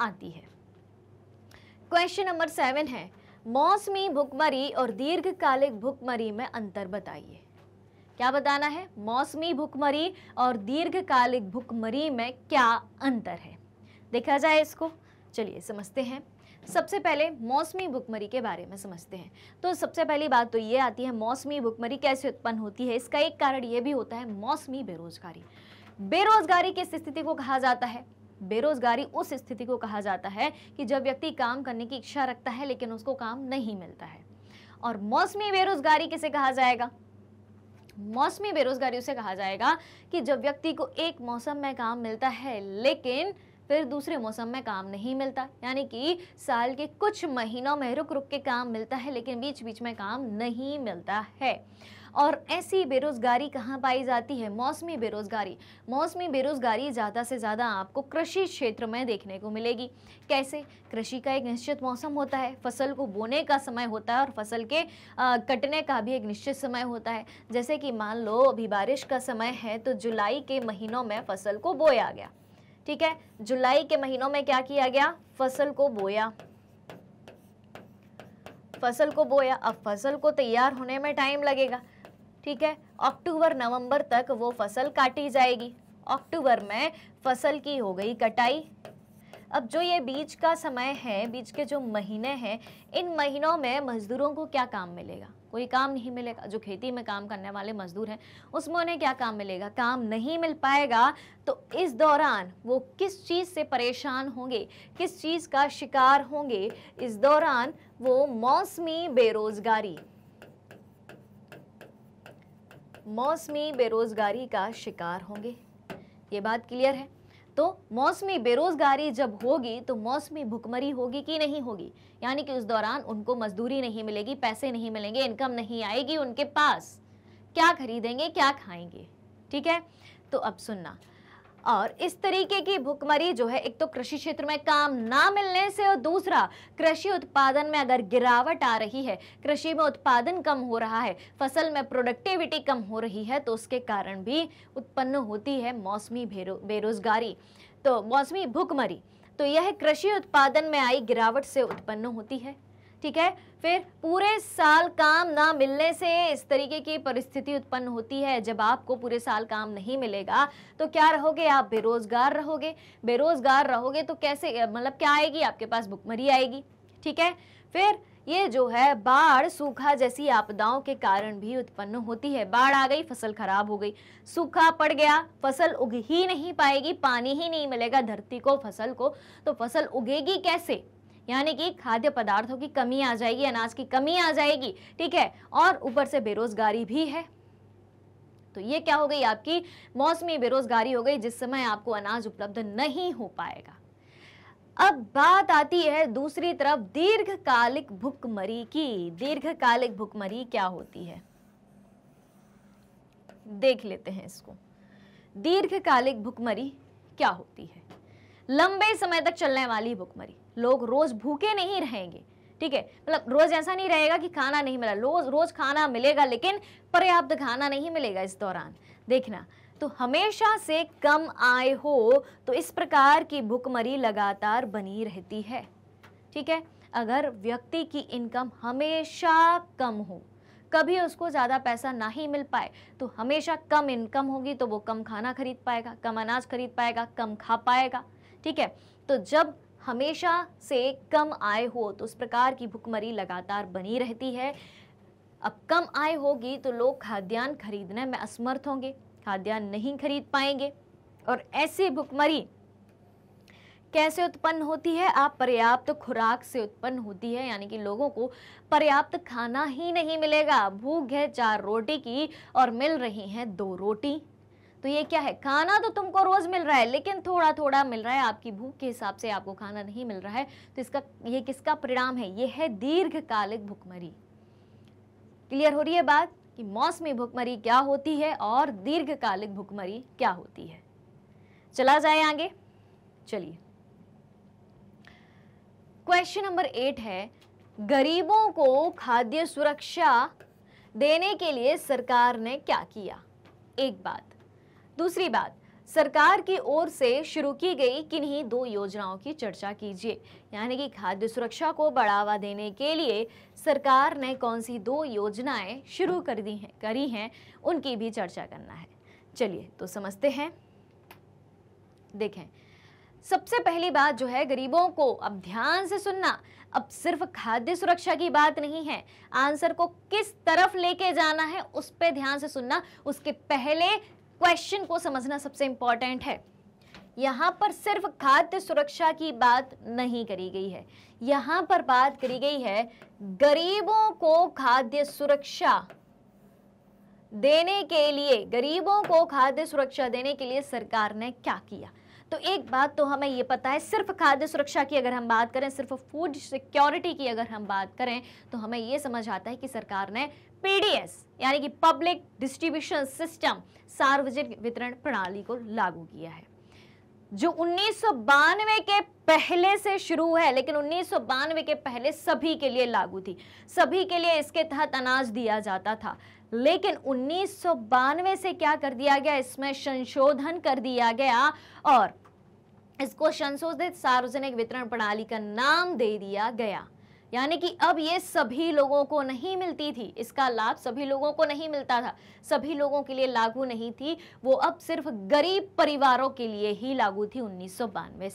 आती है क्वेश्चन नंबर सेवन है मौसमी भुखमरी और दीर्घकालिक भुखमरी में अंतर बताइए क्या बताना है मौसमी भुखमरी और दीर्घकालिक भुखमरी में क्या अंतर है देखा जाए इसको चलिए समझते हैं सबसे पहले मौसमी भुखमरी के बारे में समझते हैं तो सबसे पहली बात तो ये आती है मौसमी भुखमरी कैसे उत्पन्न होती है इसका एक कारण ये भी होता है मौसमी बेरोजगारी बेरोजगारी किस स्थिति को कहा जाता है बेरोजगारी उस स्थिति को कहा जाता है कि जब व्यक्ति काम करने की इच्छा रखता है लेकिन उसको काम नहीं मिलता है और मौसमी बेरोजगारी किसे कहा जाएगा मौसमी बेरोजगारी उसे कहा जाएगा कि जब व्यक्ति को एक मौसम में काम मिलता है लेकिन फिर दूसरे मौसम में काम नहीं मिलता यानी कि साल के कुछ महीनों में रुक रुक के काम मिलता है लेकिन बीच बीच में काम नहीं मिलता है और ऐसी बेरोज़गारी कहाँ पाई जाती है मौसमी बेरोज़गारी मौसमी बेरोज़गारी ज़्यादा से ज़्यादा आपको कृषि क्षेत्र में देखने को मिलेगी कैसे कृषि का एक निश्चित मौसम होता है फसल को बोने का समय होता है और फसल के आ, कटने का भी एक निश्चित समय होता है जैसे कि मान लो अभी बारिश का समय है तो जुलाई के महीनों में फसल को बोया गया ठीक है जुलाई के महीनों में क्या किया गया फसल को बोया फसल को बोया अब फसल को तैयार होने में टाइम लगेगा ठीक है अक्टूबर नवंबर तक वो फसल काटी जाएगी अक्टूबर में फसल की हो गई कटाई अब जो ये बीज का समय है बीज के जो महीने हैं इन महीनों में मजदूरों को क्या काम मिलेगा कोई काम नहीं मिलेगा जो खेती में काम करने वाले मजदूर हैं उसमें उन्हें क्या काम मिलेगा काम नहीं मिल पाएगा तो इस दौरान वो किस चीज़ से परेशान होंगे किस चीज़ का शिकार होंगे इस दौरान वो मौसमी बेरोज़गारी मौसमी बेरोज़गारी का शिकार होंगे ये बात क्लियर है तो मौसमी बेरोजगारी जब होगी तो मौसमी भुखमरी होगी कि नहीं होगी यानी कि उस दौरान उनको मजदूरी नहीं मिलेगी पैसे नहीं मिलेंगे इनकम नहीं आएगी उनके पास क्या खरीदेंगे क्या खाएंगे ठीक है तो अब सुनना और इस तरीके की भुखमरी जो है एक तो कृषि क्षेत्र में काम ना मिलने से और दूसरा कृषि उत्पादन में अगर गिरावट आ रही है कृषि में उत्पादन कम हो रहा है फसल में प्रोडक्टिविटी कम हो रही है तो उसके कारण भी उत्पन्न होती है मौसमी बेरोजगारी तो मौसमी भुखमरी तो यह कृषि उत्पादन में आई गिरावट से उत्पन्न होती है ठीक है फिर पूरे साल काम ना मिलने से इस तरीके की परिस्थिति उत्पन्न होती है जब आपको पूरे साल काम नहीं मिलेगा तो क्या रहोगे आप बेरोजगार रहोगे बेरोजगार रहोगे तो कैसे मतलब क्या आएगी आपके पास भुखमरी आएगी ठीक है फिर ये जो है बाढ़ सूखा जैसी आपदाओं के कारण भी उत्पन्न होती है बाढ़ आ गई फसल खराब हो गई सूखा पड़ गया फसल उग ही नहीं पाएगी पानी ही नहीं मिलेगा धरती को फसल को तो फसल उगेगी कैसे यानी कि खाद्य पदार्थों की कमी आ जाएगी अनाज की कमी आ जाएगी ठीक है और ऊपर से बेरोजगारी भी है तो ये क्या हो गई आपकी मौसमी बेरोजगारी हो गई जिस समय आपको अनाज उपलब्ध नहीं हो पाएगा अब बात आती है दूसरी तरफ दीर्घकालिक भुखमरी की दीर्घकालिक भुखमरी क्या होती है देख लेते हैं इसको दीर्घकालिक भुखमरी क्या होती है लंबे समय तक चलने वाली भुखमरी लोग रोज़ भूखे नहीं रहेंगे ठीक है मतलब रोज़ ऐसा नहीं रहेगा कि खाना नहीं मिला रोज़ रोज़ खाना मिलेगा लेकिन पर्याप्त खाना नहीं मिलेगा इस दौरान देखना तो हमेशा से कम आय हो तो इस प्रकार की भुखमरी लगातार बनी रहती है ठीक है अगर व्यक्ति की इनकम हमेशा कम हो कभी उसको ज़्यादा पैसा ना ही मिल पाए तो हमेशा कम इनकम होगी तो वो कम खाना खरीद पाएगा कम अनाज खरीद पाएगा कम खा पाएगा ठीक है तो जब हमेशा से कम आय हो तो उस प्रकार की भुखमरी लगातार बनी रहती है अब कम आय होगी तो लोग खाद्यान्न खरीदने में असमर्थ होंगे खाद्यान्न नहीं खरीद पाएंगे और ऐसी भुखमरी कैसे उत्पन्न होती है आप पर्याप्त खुराक से उत्पन्न होती है यानी कि लोगों को पर्याप्त खाना ही नहीं मिलेगा भूख है चार रोटी की और मिल रही हैं दो रोटी तो ये क्या है खाना तो तुमको रोज मिल रहा है लेकिन थोड़ा थोड़ा मिल रहा है आपकी भूख के हिसाब से आपको खाना नहीं मिल रहा है तो इसका ये किसका परिणाम है ये है दीर्घकालिक भुखमरी क्लियर हो रही है बात कि मौसमी भुखमरी क्या होती है और दीर्घकालिक भुखमरी क्या होती है चला जाए आगे चलिए क्वेश्चन नंबर एट है गरीबों को खाद्य सुरक्षा देने के लिए सरकार ने क्या किया एक बात दूसरी बात सरकार की ओर से शुरू की गई किन्हीं दो योजनाओं की चर्चा कीजिए यानी कि खाद्य सुरक्षा को बढ़ावा देने के लिए सरकार ने कौन सी दो योजनाएं शुरू कर दी हैं करी हैं उनकी भी चर्चा करना है चलिए तो समझते हैं देखें सबसे पहली बात जो है गरीबों को अब ध्यान से सुनना अब सिर्फ खाद्य सुरक्षा की बात नहीं है आंसर को किस तरफ लेके जाना है उस पर ध्यान से सुनना उसके पहले क्वेश्चन को समझना सबसे इंपॉर्टेंट है यहां पर सिर्फ खाद्य सुरक्षा की बात नहीं करी गई है यहां पर बात करी गई है गरीबों को खाद्य सुरक्षा देने के लिए गरीबों को खाद्य सुरक्षा देने के लिए सरकार ने क्या किया तो एक बात तो हमें ये पता है सिर्फ खाद्य सुरक्षा की अगर हम बात करें सिर्फ फूड सिक्योरिटी की अगर हम बात करें तो हमें ये समझ आता है कि सरकार ने पीडीएस यानी कि पब्लिक डिस्ट्रीब्यूशन सिस्टम सार्वजनिक वितरण प्रणाली को लागू किया है जो उन्नीस के पहले से शुरू है लेकिन उन्नीस के पहले सभी के लिए लागू थी सभी के लिए इसके तहत अनाज दिया जाता था लेकिन उन्नीस से क्या कर दिया गया इसमें संशोधन कर दिया गया और इसको संशोधित सार्वजनिक वितरण प्रणाली का नाम दे दिया गया यानी कि अब ये सभी लोगों को नहीं मिलती थी इसका लाभ सभी लोगों को नहीं मिलता था सभी लोगों के लिए लागू नहीं थी वो अब सिर्फ गरीब परिवारों के लिए ही लागू थी उन्नीस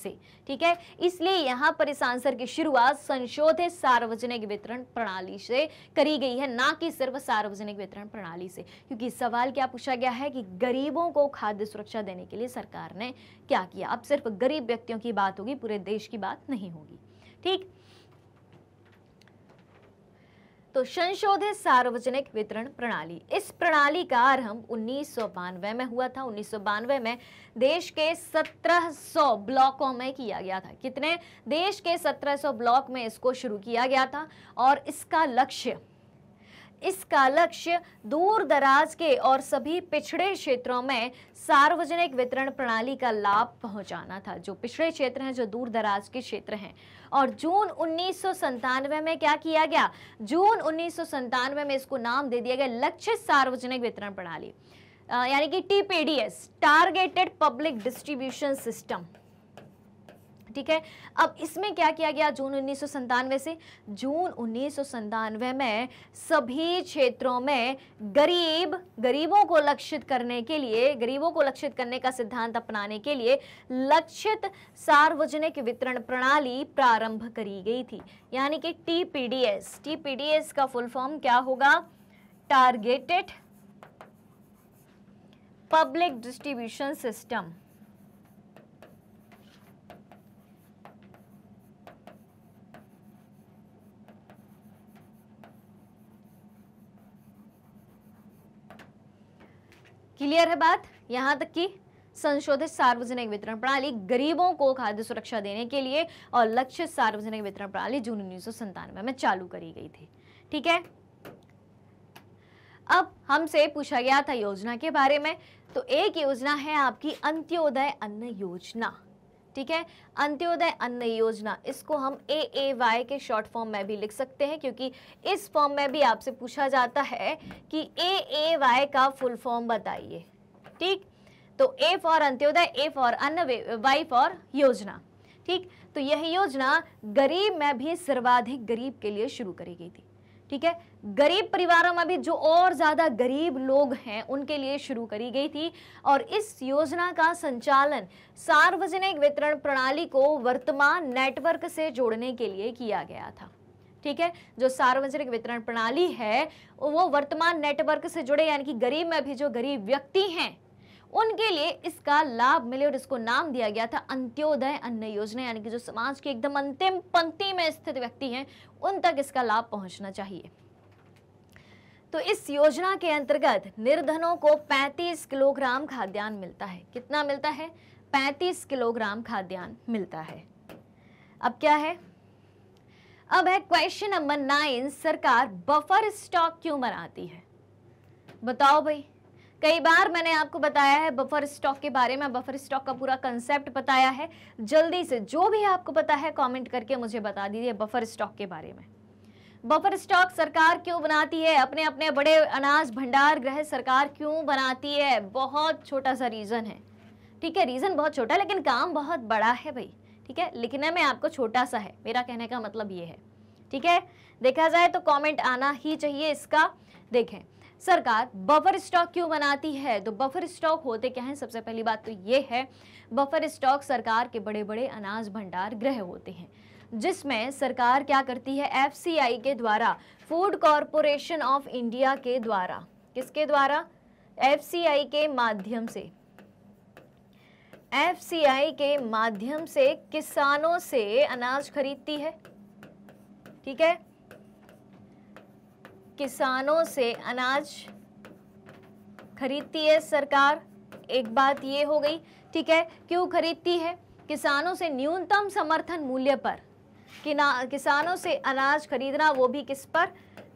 से ठीक है इसलिए यहाँ पर इस आंसर की शुरुआत संशोधित सार्वजनिक वितरण प्रणाली से करी गई है ना कि सिर्फ सार्वजनिक वितरण प्रणाली से क्योंकि सवाल क्या पूछा गया है कि गरीबों को खाद्य सुरक्षा देने के लिए सरकार ने क्या किया अब सिर्फ गरीब व्यक्तियों की बात होगी पूरे देश की बात नहीं होगी ठीक तो संशोधित सार्वजनिक वितरण प्रणाली इस प्रणाली का आरंभ उन्नीस में हुआ था उन्नीस में देश के 1700 ब्लॉकों में किया गया था कितने देश के 1700 ब्लॉक में इसको शुरू किया गया था और इसका लक्ष्य इसका लक्ष्य दूर दराज के और सभी पिछड़े क्षेत्रों में सार्वजनिक वितरण प्रणाली का लाभ पहुंचाना था जो पिछड़े क्षेत्र हैं जो दूर दराज के क्षेत्र हैं और जून उन्नीस में क्या किया गया जून उन्नीस में इसको नाम दे दिया गया लक्षित सार्वजनिक वितरण प्रणाली यानी कि TPDS targeted public distribution system ठीक है अब इसमें क्या किया गया जून उन्नीस से जून उन्नीस में सभी क्षेत्रों में गरीब गरीबों को लक्षित करने के लिए गरीबों को लक्षित करने का सिद्धांत अपनाने के लिए लक्षित सार्वजनिक वितरण प्रणाली प्रारंभ करी गई थी यानी कि टीपीडीएस टीपीडीएस का फुल फॉर्म क्या होगा targeted public distribution system clear है बात यहाँ तक की संशोधित सार्वजनिक वितरण प्रणाली गरीबों को खाद्य सुरक्षा देने के लिए और लक्षित सार्वजनिक वितरण प्रणाली जून उन्नीस में चालू करी गई थी ठीक है अब हमसे पूछा गया था योजना के बारे में तो एक योजना है आपकी अंत्योदय अन्न योजना ठीक है अंत्योदय अन्न योजना इसको हम ए ए वाई के शॉर्ट फॉर्म में भी लिख सकते हैं क्योंकि इस फॉर्म में भी आपसे पूछा जाता है कि ए ए वाई का फुल फॉर्म बताइए ठीक तो ए फॉर अंत्योदय ए फॉर अन्न वाई फॉर योजना ठीक तो यह योजना गरीब में भी सर्वाधिक गरीब के लिए शुरू करी गई थी ठीक है गरीब परिवारों में भी जो और ज़्यादा गरीब लोग हैं उनके लिए शुरू करी गई थी और इस योजना का संचालन सार्वजनिक वितरण प्रणाली को वर्तमान नेटवर्क से जोड़ने के लिए किया गया था ठीक है जो सार्वजनिक वितरण प्रणाली है वो वर्तमान नेटवर्क से जुड़े यानी कि गरीब में भी जो गरीब व्यक्ति हैं उनके लिए इसका लाभ मिले और इसको नाम दिया गया था अंत्योदय अन्न योजना यानी कि जो समाज के एकदम अंतिम पंक्ति में स्थित व्यक्ति हैं उन तक इसका लाभ पहुंचना चाहिए तो इस योजना के अंतर्गत निर्धनों को 35 किलोग्राम खाद्यान्न मिलता है कितना मिलता है 35 किलोग्राम खाद्यान्न मिलता है अब क्या है अब है क्वेश्चन नंबर नाइन सरकार बफर स्टॉक क्यों बनाती है बताओ भाई कई बार मैंने आपको बताया है बफर स्टॉक के बारे में बफर स्टॉक का पूरा कंसेप्ट बताया है जल्दी से जो भी आपको पता है कमेंट करके मुझे बता दीजिए बफर स्टॉक के बारे में बफर स्टॉक सरकार क्यों बनाती है अपने अपने बड़े अनाज भंडार गृह सरकार क्यों बनाती है बहुत छोटा सा रीज़न है ठीक है रीज़न बहुत छोटा लेकिन काम बहुत बड़ा है भाई ठीक है लिखने में आपको छोटा सा है मेरा कहने का मतलब ये है ठीक है देखा जाए तो कमेंट आना ही चाहिए इसका देखें सरकार बफर स्टॉक क्यों बनाती है तो बफर स्टॉक होते क्या हैं सबसे पहली बात तो ये है बफर स्टॉक सरकार के बड़े बड़े अनाज भंडार ग्रह होते हैं जिसमें सरकार क्या करती है एफसीआई के द्वारा फूड कॉरपोरेशन ऑफ इंडिया के द्वारा किसके द्वारा एफसीआई के माध्यम से एफसीआई के माध्यम से किसानों से अनाज खरीदती है ठीक है किसानों से अनाज खरीदती है सरकार एक बात ये हो गई ठीक है क्यों खरीदती है किसानों से न्यूनतम समर्थन मूल्य पर किसानों से अनाज खरीदना वो भी किस पर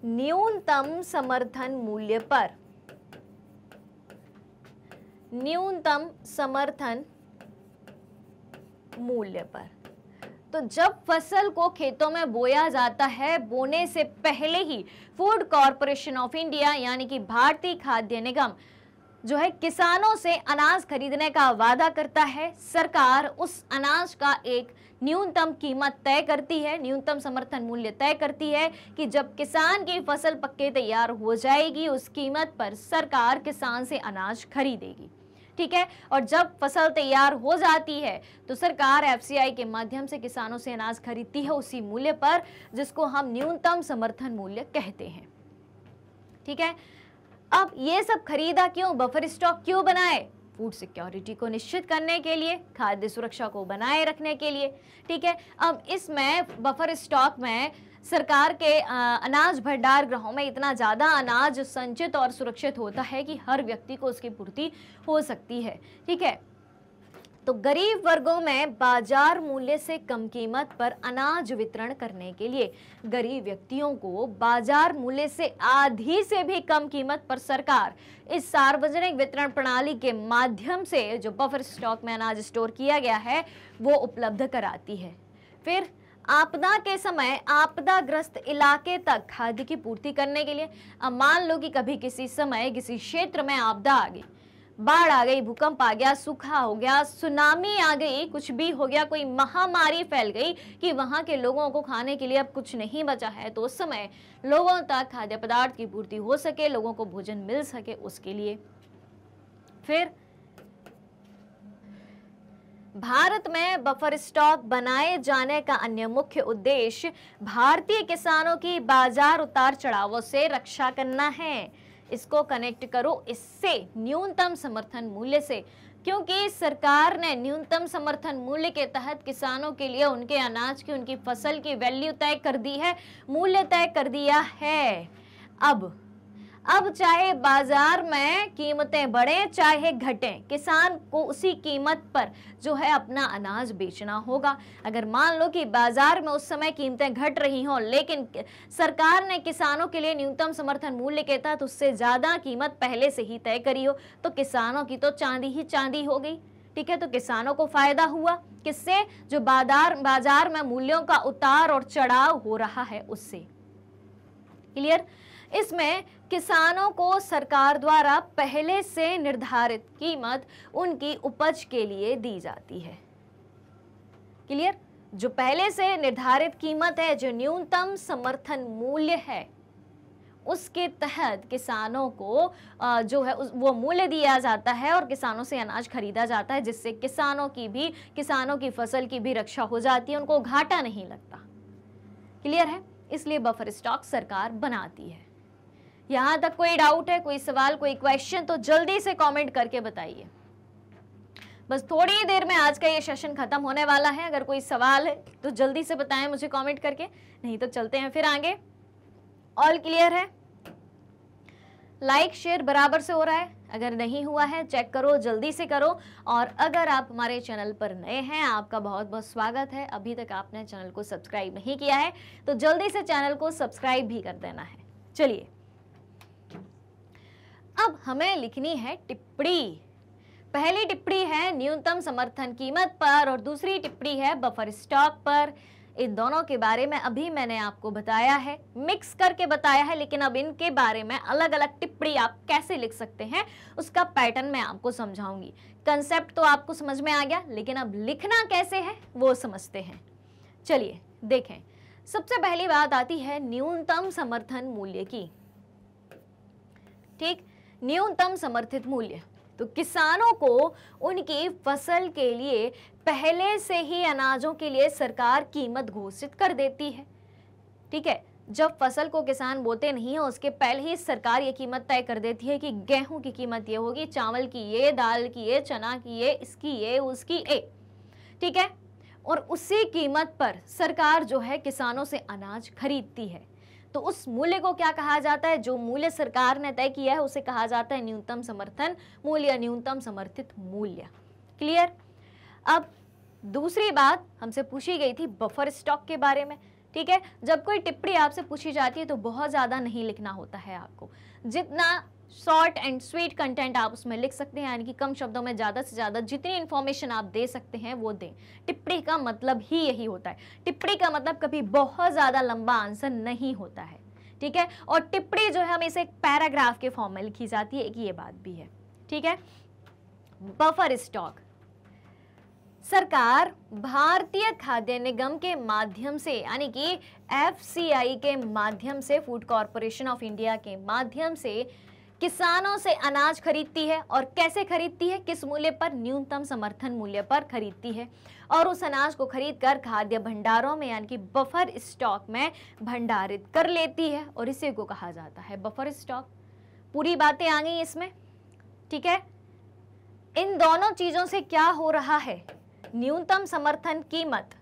न्यूनतम समर्थन मूल्य पर न्यूनतम समर्थन मूल्य पर तो जब फसल को खेतों में बोया जाता है बोने से पहले ही फूड कॉरपोरेशन ऑफ इंडिया यानी कि भारतीय खाद्य निगम जो है किसानों से अनाज खरीदने का वादा करता है सरकार उस अनाज का एक न्यूनतम कीमत तय करती है न्यूनतम समर्थन मूल्य तय करती है कि जब किसान की फसल पक्के तैयार हो जाएगी उस कीमत पर सरकार किसान से अनाज खरीदेगी ठीक है और जब फसल तैयार हो जाती है तो सरकार एफसीआई के माध्यम से किसानों से अनाज खरीदती है उसी मूल्य पर जिसको हम न्यूनतम समर्थन मूल्य कहते हैं ठीक है अब ये सब खरीदा क्यों बफर स्टॉक क्यों बनाए फूड सिक्योरिटी को निश्चित करने के लिए खाद्य सुरक्षा को बनाए रखने के लिए ठीक है अब इसमें बफर स्टॉक में सरकार के अनाज भंडार ग्रहों में इतना ज़्यादा अनाज संचित और सुरक्षित होता है कि हर व्यक्ति को उसकी पूर्ति हो सकती है ठीक है तो गरीब वर्गों में बाजार मूल्य से कम कीमत पर अनाज वितरण करने के लिए गरीब व्यक्तियों को बाजार मूल्य से आधी से भी कम कीमत पर सरकार इस सार्वजनिक वितरण प्रणाली के माध्यम से जो बफर स्टॉक में अनाज स्टोर किया गया है वो उपलब्ध कराती है फिर आपदा के समय आपदाग्रस्त इलाके तक खाद्य की पूर्ति करने के लिए अब मान लो कि कभी किसी समय किसी क्षेत्र में आपदा आ गई बाढ़ आ गई भूकंप आ गया सूखा हो गया सुनामी आ गई कुछ भी हो गया कोई महामारी फैल गई कि वहां के लोगों को खाने के लिए अब कुछ नहीं बचा है तो उस समय लोगों तक खाद्य पदार्थ की पूर्ति हो सके लोगों को भोजन मिल सके उसके लिए फिर भारत में बफर स्टॉक बनाए जाने का अन्य मुख्य उद्देश्य भारतीय किसानों की बाजार उतार चढ़ावों से रक्षा करना है इसको कनेक्ट करो इससे न्यूनतम समर्थन मूल्य से क्योंकि सरकार ने न्यूनतम समर्थन मूल्य के तहत किसानों के लिए उनके अनाज की उनकी फसल की वैल्यू तय कर दी है मूल्य तय कर दिया है अब अब चाहे बाजार में कीमतें बढ़े चाहे घटें किसान को उसी कीमत पर जो है अपना अनाज बेचना होगा अगर मान लो कि बाजार में उस समय कीमतें घट रही हों लेकिन सरकार ने किसानों के लिए न्यूनतम समर्थन मूल्य के तहत उससे ज़्यादा कीमत पहले से ही तय करी हो तो किसानों की तो चांदी ही चांदी हो गई ठीक है तो किसानों को फायदा हुआ किससे जो बाजार बाजार में मूल्यों का उतार और चढ़ाव हो रहा है उससे क्लियर इसमें किसानों को सरकार द्वारा पहले से निर्धारित कीमत उनकी उपज के लिए दी जाती है क्लियर जो पहले से निर्धारित कीमत है जो न्यूनतम समर्थन मूल्य है उसके तहत किसानों को जो है वो मूल्य दिया जाता है और किसानों से अनाज खरीदा जाता है जिससे किसानों की भी किसानों की फसल की भी रक्षा हो जाती है उनको घाटा नहीं लगता क्लियर है इसलिए बफर स्टॉक सरकार बनाती है यहाँ तक कोई डाउट है कोई सवाल कोई क्वेश्चन तो जल्दी से कमेंट करके बताइए बस थोड़ी ही देर में आज का ये सेशन खत्म होने वाला है अगर कोई सवाल है तो जल्दी से बताएं मुझे कमेंट करके नहीं तो चलते हैं फिर आगे ऑल क्लियर है लाइक शेयर बराबर से हो रहा है अगर नहीं हुआ है चेक करो जल्दी से करो और अगर आप हमारे चैनल पर नए हैं आपका बहुत बहुत स्वागत है अभी तक आपने चैनल को सब्सक्राइब नहीं किया है तो जल्दी से चैनल को सब्सक्राइब भी कर देना है चलिए अब हमें लिखनी है टिप्पणी पहली टिप्पणी है न्यूनतम समर्थन कीमत पर और दूसरी टिप्पणी है बफर स्टॉक पर इन दोनों के बारे में अभी मैंने आपको बताया है मिक्स करके बताया है लेकिन अब इनके बारे में अलग अलग टिप्पणी आप कैसे लिख सकते हैं उसका पैटर्न मैं आपको समझाऊंगी कंसेप्ट तो आपको समझ में आ गया लेकिन अब लिखना कैसे है वो समझते हैं चलिए देखें सबसे पहली बात आती है न्यूनतम समर्थन मूल्य की ठीक न्यूनतम समर्थित मूल्य तो किसानों को उनकी फसल के लिए पहले से ही अनाजों के लिए सरकार कीमत घोषित कर देती है ठीक है जब फसल को किसान बोते नहीं है उसके पहले ही सरकार ये कीमत तय कर देती है कि गेहूं की कीमत ये होगी चावल की ये दाल की ये चना की ये इसकी ये उसकी ये ठीक है और उसी कीमत पर सरकार जो है किसानों से अनाज खरीदती है तो उस मूल्य को क्या कहा जाता है जो मूल्य सरकार ने तय किया है उसे कहा जाता है न्यूनतम समर्थन मूल्य या न्यूनतम समर्थित मूल्य क्लियर अब दूसरी बात हमसे पूछी गई थी बफर स्टॉक के बारे में ठीक है जब कोई टिप्पणी आपसे पूछी जाती है तो बहुत ज़्यादा नहीं लिखना होता है आपको जितना शॉर्ट एंड स्वीट कंटेंट आप उसमें लिख सकते हैं यानी कि कम शब्दों में ज़्यादा से ज़्यादा जितनी इन्फॉर्मेशन आप दे सकते हैं वो दें टिप्पणी का मतलब ही यही होता है टिप्पणी का मतलब कभी बहुत ज़्यादा लंबा आंसर नहीं होता है ठीक है और टिप्पणी जो है हमेशा एक पैराग्राफ के फॉर्म में लिखी जाती है कि ये बात भी है ठीक है बफर स्टॉक सरकार भारतीय खाद्य निगम के माध्यम से यानी कि एफसीआई के माध्यम से फूड कॉरपोरेशन ऑफ इंडिया के माध्यम से किसानों से अनाज खरीदती है और कैसे खरीदती है किस मूल्य पर न्यूनतम समर्थन मूल्य पर खरीदती है और उस अनाज को खरीदकर खाद्य भंडारों में यानी कि बफर स्टॉक में भंडारित कर लेती है और इसी को कहा जाता है बफर स्टॉक पूरी बातें आ गई इसमें ठीक है इन दोनों चीज़ों से क्या हो रहा है न्यूनतम समर्थन कीमत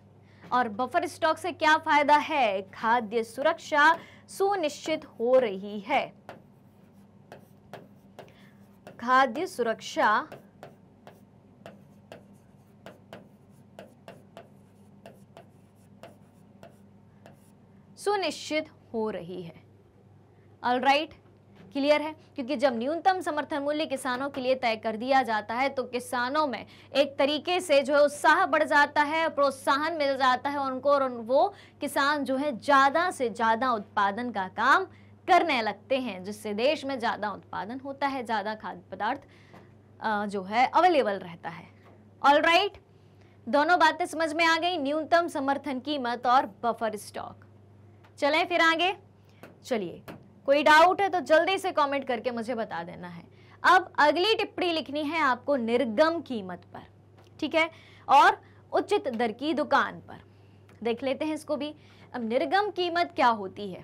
और बफर स्टॉक से क्या फायदा है खाद्य सुरक्षा सुनिश्चित हो रही है खाद्य सुरक्षा सुनिश्चित हो रही है ऑल राइट क्लियर है क्योंकि जब न्यूनतम समर्थन मूल्य किसानों के लिए तय कर दिया जाता है तो किसानों में एक तरीके से जो है उत्साह बढ़ जाता है प्रोत्साहन मिल जाता है उनको और वो किसान जो है ज़्यादा से ज़्यादा उत्पादन का काम करने लगते हैं जिससे देश में ज़्यादा उत्पादन होता है ज़्यादा खाद्य पदार्थ जो है अवेलेबल रहता है ऑल राइट right, दोनों बातें समझ में आ गई न्यूनतम समर्थन कीमत और बफर स्टॉक चलें फिर आगे चलिए कोई डाउट है तो जल्दी से कमेंट करके मुझे बता देना है अब अगली टिप्पणी लिखनी है आपको निर्गम कीमत पर ठीक है और उचित दर की दुकान पर देख लेते हैं इसको भी अब निर्गम कीमत क्या होती है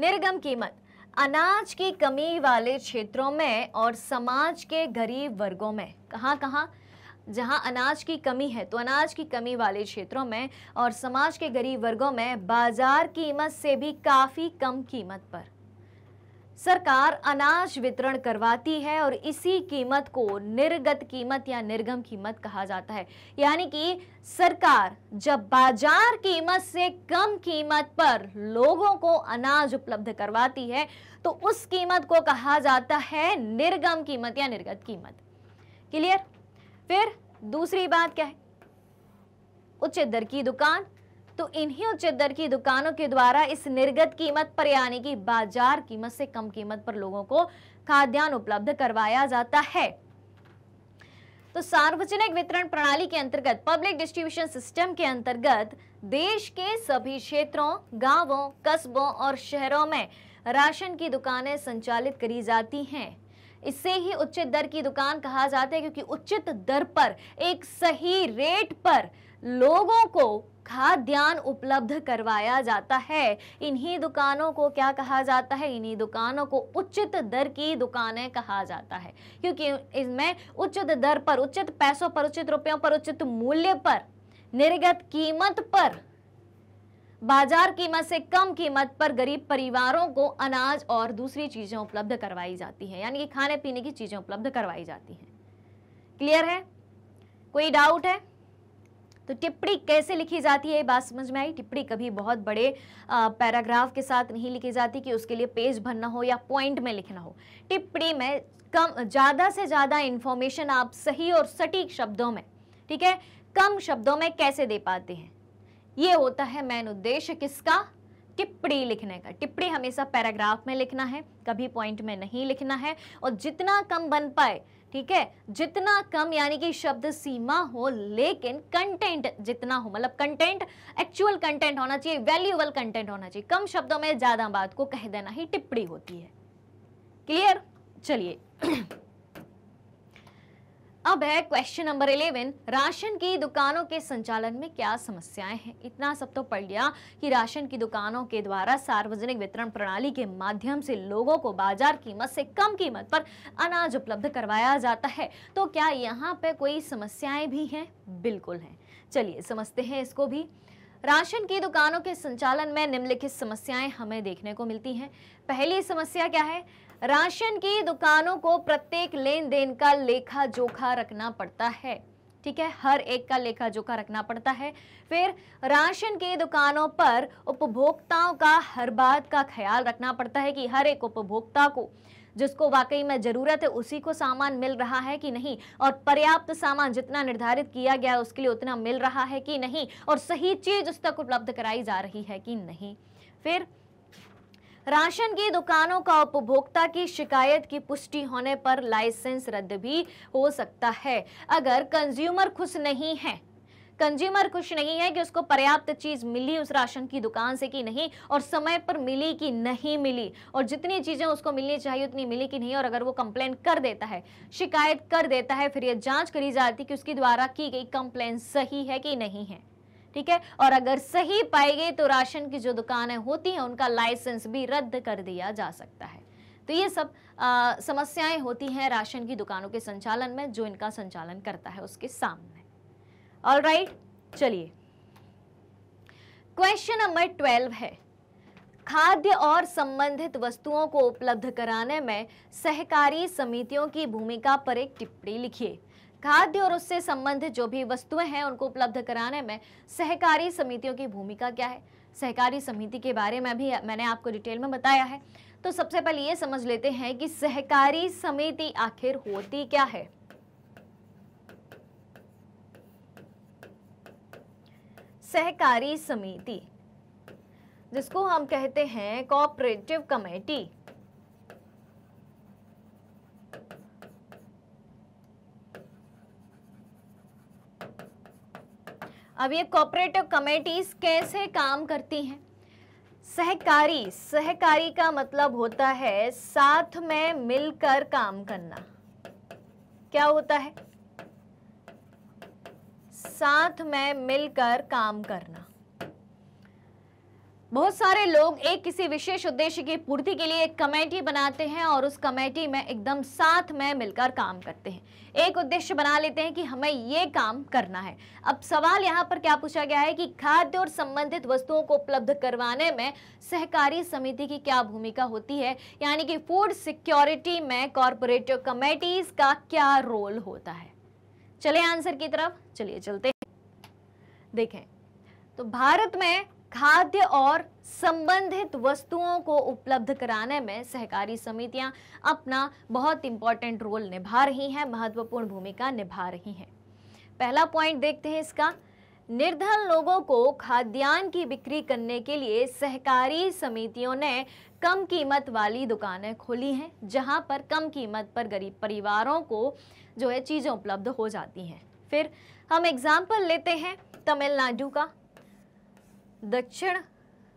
निर्गम कीमत अनाज की कमी वाले क्षेत्रों में और समाज के गरीब वर्गों में कहाँ कहाँ जहाँ अनाज की कमी है तो अनाज की कमी वाले क्षेत्रों में और समाज के गरीब वर्गों में बाजार कीमत से भी काफ़ी कम कीमत पर सरकार अनाज वितरण करवाती है और इसी कीमत को निर्गत कीमत या निर्गम कीमत कहा जाता है यानी कि सरकार जब बाजार कीमत से कम कीमत पर लोगों को अनाज उपलब्ध करवाती है तो उस कीमत को कहा जाता है निर्गम कीमत या निर्गत कीमत क्लियर फिर दूसरी बात क्या है उच्च दर की दुकान तो इन्हीं उचित दर की दुकानों के द्वारा इस निर्गत कीमत पर यानी कि बाजार कीमत से कम कीमत पर लोगों को खाद्यान्न उपलब्ध करवाया जाता है तो सार्वजनिक वितरण प्रणाली के अंतर्गत पब्लिक डिस्ट्रीब्यूशन सिस्टम के अंतर्गत देश के सभी क्षेत्रों गांवों कस्बों और शहरों में राशन की दुकानें संचालित करी जाती हैं इससे ही उचित दर की दुकान कहा जाता है क्योंकि उचित दर पर एक सही रेट पर लोगों को खाद्यान्न उपलब्ध करवाया जाता है इन्हीं दुकानों को क्या कहा जाता है इन्हीं दुकानों को उचित दर की दुकानें कहा जाता है क्योंकि इसमें उचित दर पर उचित पैसों पर उचित रुपयों पर उचित मूल्य पर निर्गत कीमत पर बाजार कीमत से कम कीमत पर गरीब परिवारों को अनाज और दूसरी चीज़ें उपलब्ध करवाई जाती हैं यानी कि खाने पीने की चीज़ें उपलब्ध करवाई जाती हैं क्लियर है कोई डाउट है तो टिप्पणी कैसे लिखी जाती है ये बात समझ में आई टिप्पणी कभी बहुत बड़े पैराग्राफ के साथ नहीं लिखी जाती कि उसके लिए पेज भरना हो या पॉइंट में लिखना हो टिप्पणी में कम ज़्यादा से ज़्यादा इन्फॉर्मेशन आप सही और सटीक शब्दों में ठीक है कम शब्दों में कैसे दे पाते हैं ये होता है मेन उद्देश्य किसका टिप्पणी लिखने का टिप्पणी हमेशा पैराग्राफ में लिखना है कभी पॉइंट में नहीं लिखना है और जितना कम बन पाए ठीक है जितना कम यानी कि शब्द सीमा हो लेकिन कंटेंट जितना हो मतलब कंटेंट एक्चुअल कंटेंट होना चाहिए वैल्यूएबल कंटेंट होना चाहिए कम शब्दों में ज़्यादा बात को कह देना ही टिप्पणी होती है क्लियर चलिए अब है क्वेश्चन नंबर इलेवन राशन की दुकानों के संचालन में क्या समस्याएं हैं इतना सब तो पढ़ लिया कि राशन की दुकानों के द्वारा सार्वजनिक वितरण प्रणाली के माध्यम से लोगों को बाजार कीमत से कम कीमत पर अनाज उपलब्ध करवाया जाता है तो क्या यहाँ पे कोई समस्याएं भी हैं बिल्कुल हैं चलिए समझते हैं इसको भी राशन की दुकानों के संचालन में निम्नलिखित समस्याएं हमें देखने को मिलती हैं पहली समस्या क्या है राशन की दुकानों को प्रत्येक लेन देन का लेखा जोखा रखना पड़ता है ठीक है हर एक का लेखा जोखा रखना पड़ता है फिर राशन की दुकानों पर उपभोक्ताओं का हर बात का ख्याल रखना पड़ता है कि हर एक उपभोक्ता को जिसको वाकई में ज़रूरत है उसी को सामान मिल रहा है कि नहीं और पर्याप्त सामान जितना निर्धारित किया गया उसके लिए उतना मिल रहा है कि नहीं और सही चीज़ उस तक उपलब्ध कराई जा रही है कि नहीं फिर राशन की दुकानों का उपभोक्ता की शिकायत की पुष्टि होने पर लाइसेंस रद्द भी हो सकता है अगर कंज्यूमर खुश नहीं है कंज्यूमर खुश नहीं है कि उसको पर्याप्त चीज मिली उस राशन की दुकान से कि नहीं और समय पर मिली कि नहीं मिली और जितनी चीजें उसको मिलनी चाहिए उतनी मिली कि नहीं और अगर वो कंप्लेन कर देता है शिकायत कर देता है फिर यह जांच करी जाती है कि उसके द्वारा की गई कंप्लेन सही है कि नहीं है ठीक है और अगर सही पाई गई तो राशन की जो दुकानें होती हैं उनका लाइसेंस भी रद्द कर दिया जा सकता है तो ये सब आ, समस्याएं होती हैं राशन की दुकानों के संचालन में जो इनका संचालन करता है उसके सामने ऑल राइट चलिए क्वेश्चन नंबर ट्वेल्व है खाद्य और संबंधित वस्तुओं को उपलब्ध कराने में सहकारी समितियों की भूमिका पर एक टिप्पणी लिखिए खाद्य और उससे संबंधित जो भी वस्तुएं हैं उनको उपलब्ध कराने में सहकारी समितियों की भूमिका क्या है सहकारी समिति के बारे में भी मैंने आपको डिटेल में बताया है तो सबसे पहले ये समझ लेते हैं कि सहकारी समिति आखिर होती क्या है सहकारी समिति जिसको हम कहते हैं कोऑपरेटिव कमेटी अब ये कोऑपरेटिव कमेटीज कैसे काम करती हैं सहकारी सहकारी का मतलब होता है साथ में मिलकर काम करना क्या होता है साथ में मिलकर काम करना बहुत सारे लोग एक किसी विशेष उद्देश्य की पूर्ति के लिए एक कमेटी बनाते हैं और उस कमेटी में एकदम साथ में मिलकर काम करते हैं एक उद्देश्य बना लेते हैं कि हमें ये काम करना है अब सवाल यहाँ पर क्या पूछा गया है कि खाद्य और संबंधित वस्तुओं को उपलब्ध करवाने में सहकारी समिति की क्या भूमिका होती है यानी कि फूड सिक्योरिटी में कॉरपोरेटिव कमेटीज का क्या रोल होता है चले आंसर की तरफ चलिए चलते देखें तो भारत में खाद्य और संबंधित वस्तुओं को उपलब्ध कराने में सहकारी समितियां अपना बहुत इंपॉर्टेंट रोल निभा रही हैं महत्वपूर्ण भूमिका निभा रही हैं पहला पॉइंट देखते हैं इसका निर्धन लोगों को खाद्यान्न की बिक्री करने के लिए सहकारी समितियों ने कम कीमत वाली दुकानें खोली हैं जहां पर कम कीमत पर गरीब परिवारों को जो है चीज़ें उपलब्ध हो जाती हैं फिर हम एग्जाम्पल लेते हैं तमिलनाडु का दक्षिण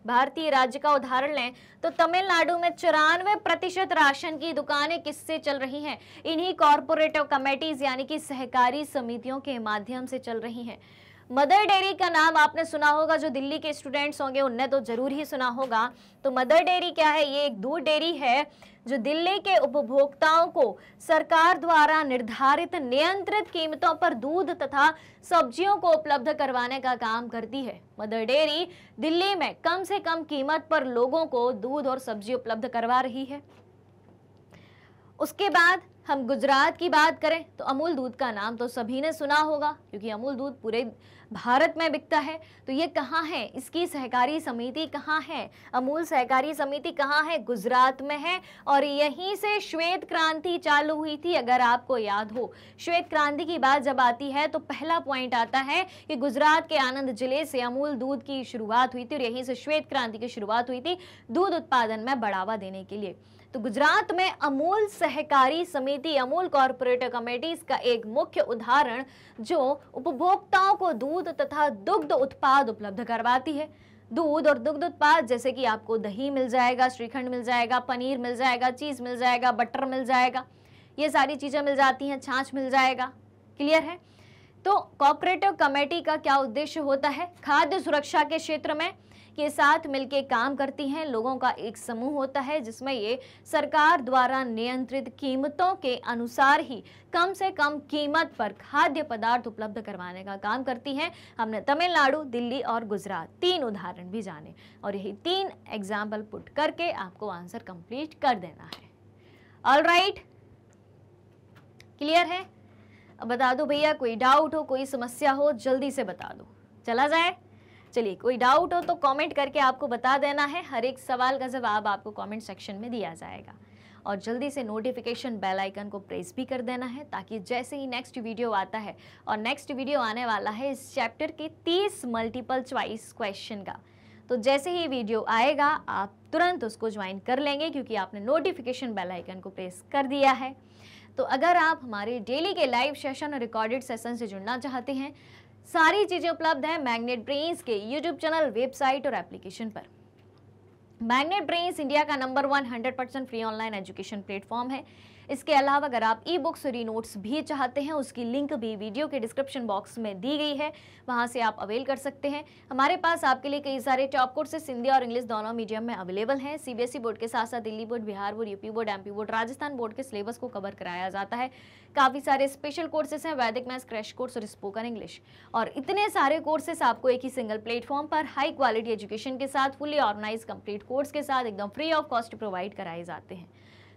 भारतीय राज्य का उदाहरण लें तो तमिलनाडु में चौरानवे प्रतिशत राशन की दुकानें किससे चल रही हैं इन्हीं कॉरपोरेटिव कमेटीज यानी कि सहकारी समितियों के माध्यम से चल रही हैं मदर डेयरी का नाम आपने सुना होगा जो दिल्ली के स्टूडेंट्स होंगे उनने तो जरूर ही सुना होगा तो मदर डेयरी क्या है ये एक दूध डेयरी है जो दिल्ली के उपभोक्ताओं को सरकार द्वारा निर्धारित नियंत्रित कीमतों पर दूध तथा सब्जियों को उपलब्ध करवाने का काम करती है मदर डेयरी दिल्ली में कम से कम कीमत पर लोगों को दूध और सब्जी उपलब्ध करवा रही है उसके बाद हम गुजरात की बात करें तो अमूल दूध का नाम तो सभी ने सुना होगा क्योंकि अमूल दूध पूरे भारत में बिकता है तो ये कहाँ है इसकी सहकारी समिति कहाँ है अमूल सहकारी समिति कहाँ है गुजरात में है और यहीं से श्वेत क्रांति चालू हुई थी अगर आपको याद हो श्वेत क्रांति की बात जब आती है तो पहला पॉइंट आता है कि गुजरात के आनंद जिले से अमूल दूध की शुरुआत हुई थी और यहीं से श्वेत क्रांति की शुरुआत हुई थी दूध उत्पादन में बढ़ावा देने के लिए तो गुजरात में अमूल सहकारी समिति अमूल कॉरपोरेट कमेटीज का एक मुख्य उदाहरण जो उपभोक्ताओं को दूध तथा दुग्ध उत्पाद उपलब्ध करवाती है दूध और दुग्ध उत्पाद जैसे कि आपको दही मिल जाएगा श्रीखंड मिल जाएगा पनीर मिल जाएगा चीज़ मिल जाएगा बटर मिल जाएगा ये सारी चीज़ें मिल जाती हैं छाछ मिल जाएगा क्लियर है तो कॉपरेटिव कमेटी का क्या उद्देश्य होता है खाद्य सुरक्षा के क्षेत्र में के साथ मिलकर काम करती हैं लोगों का एक समूह होता है जिसमें ये सरकार द्वारा नियंत्रित कीमतों के अनुसार ही कम से कम कीमत पर खाद्य पदार्थ उपलब्ध करवाने का काम करती हैं हमने तमिलनाडु दिल्ली और गुजरात तीन उदाहरण भी जाने और यही तीन एग्जाम्पल पुट करके आपको आंसर कंप्लीट कर देना है ऑल क्लियर right, है बता दो भैया कोई डाउट हो कोई समस्या हो जल्दी से बता दो चला जाए चलिए कोई डाउट हो तो कमेंट करके आपको बता देना है हर एक सवाल का जवाब आपको कमेंट सेक्शन में दिया जाएगा और जल्दी से नोटिफिकेशन बेल आइकन को प्रेस भी कर देना है ताकि जैसे ही नेक्स्ट वीडियो आता है और नेक्स्ट वीडियो आने वाला है इस चैप्टर के 30 मल्टीपल च्वाइस क्वेश्चन का तो जैसे ही वीडियो आएगा आप तुरंत उसको ज्वाइन कर लेंगे क्योंकि आपने नोटिफिकेशन बेलाइकन को प्रेस कर दिया है तो अगर आप हमारे डेली के लाइव सेशन और रिकॉर्डेड सेशन से जुड़ना चाहते हैं सारी चीज़ें उपलब्ध हैं मैग्नेट ब्रेन्स के यूट्यूब चैनल वेबसाइट और एप्लीकेशन पर मैग्नेट ब्रेन्स इंडिया का number one hundred percent free online education platform है इसके अलावा अगर आप ई बुक्स और ई नोट्स भी चाहते हैं उसकी लिंक भी वीडियो के डिस्क्रिप्शन बॉक्स में दी गई है वहाँ से आप अवेल कर सकते हैं हमारे पास आपके लिए कई सारे टॉप कोर्सेस हिंदी और इंग्लिश दोनों मीडियम में अवेलेबल हैं सीबीएसई e बोर्ड के साथ साथ Delhi board Bihar board UP board MP board Rajasthan board के सिलेबस को कवर कराया जाता है काफ़ी सारे स्पेशल कोर्सेस हैं वैदिक मैथ्स क्रैश कोर्स और स्पोकन इंग्लिश और इतने सारे कोर्सेस आपको एक ही सिंगल प्लेटफॉर्म पर हाई क्वालिटी एजुकेशन के साथ फुली ऑर्गेनाइज कंप्लीट कोर्स के साथ एकदम फ्री ऑफ कॉस्ट प्रोवाइड कराए जाते हैं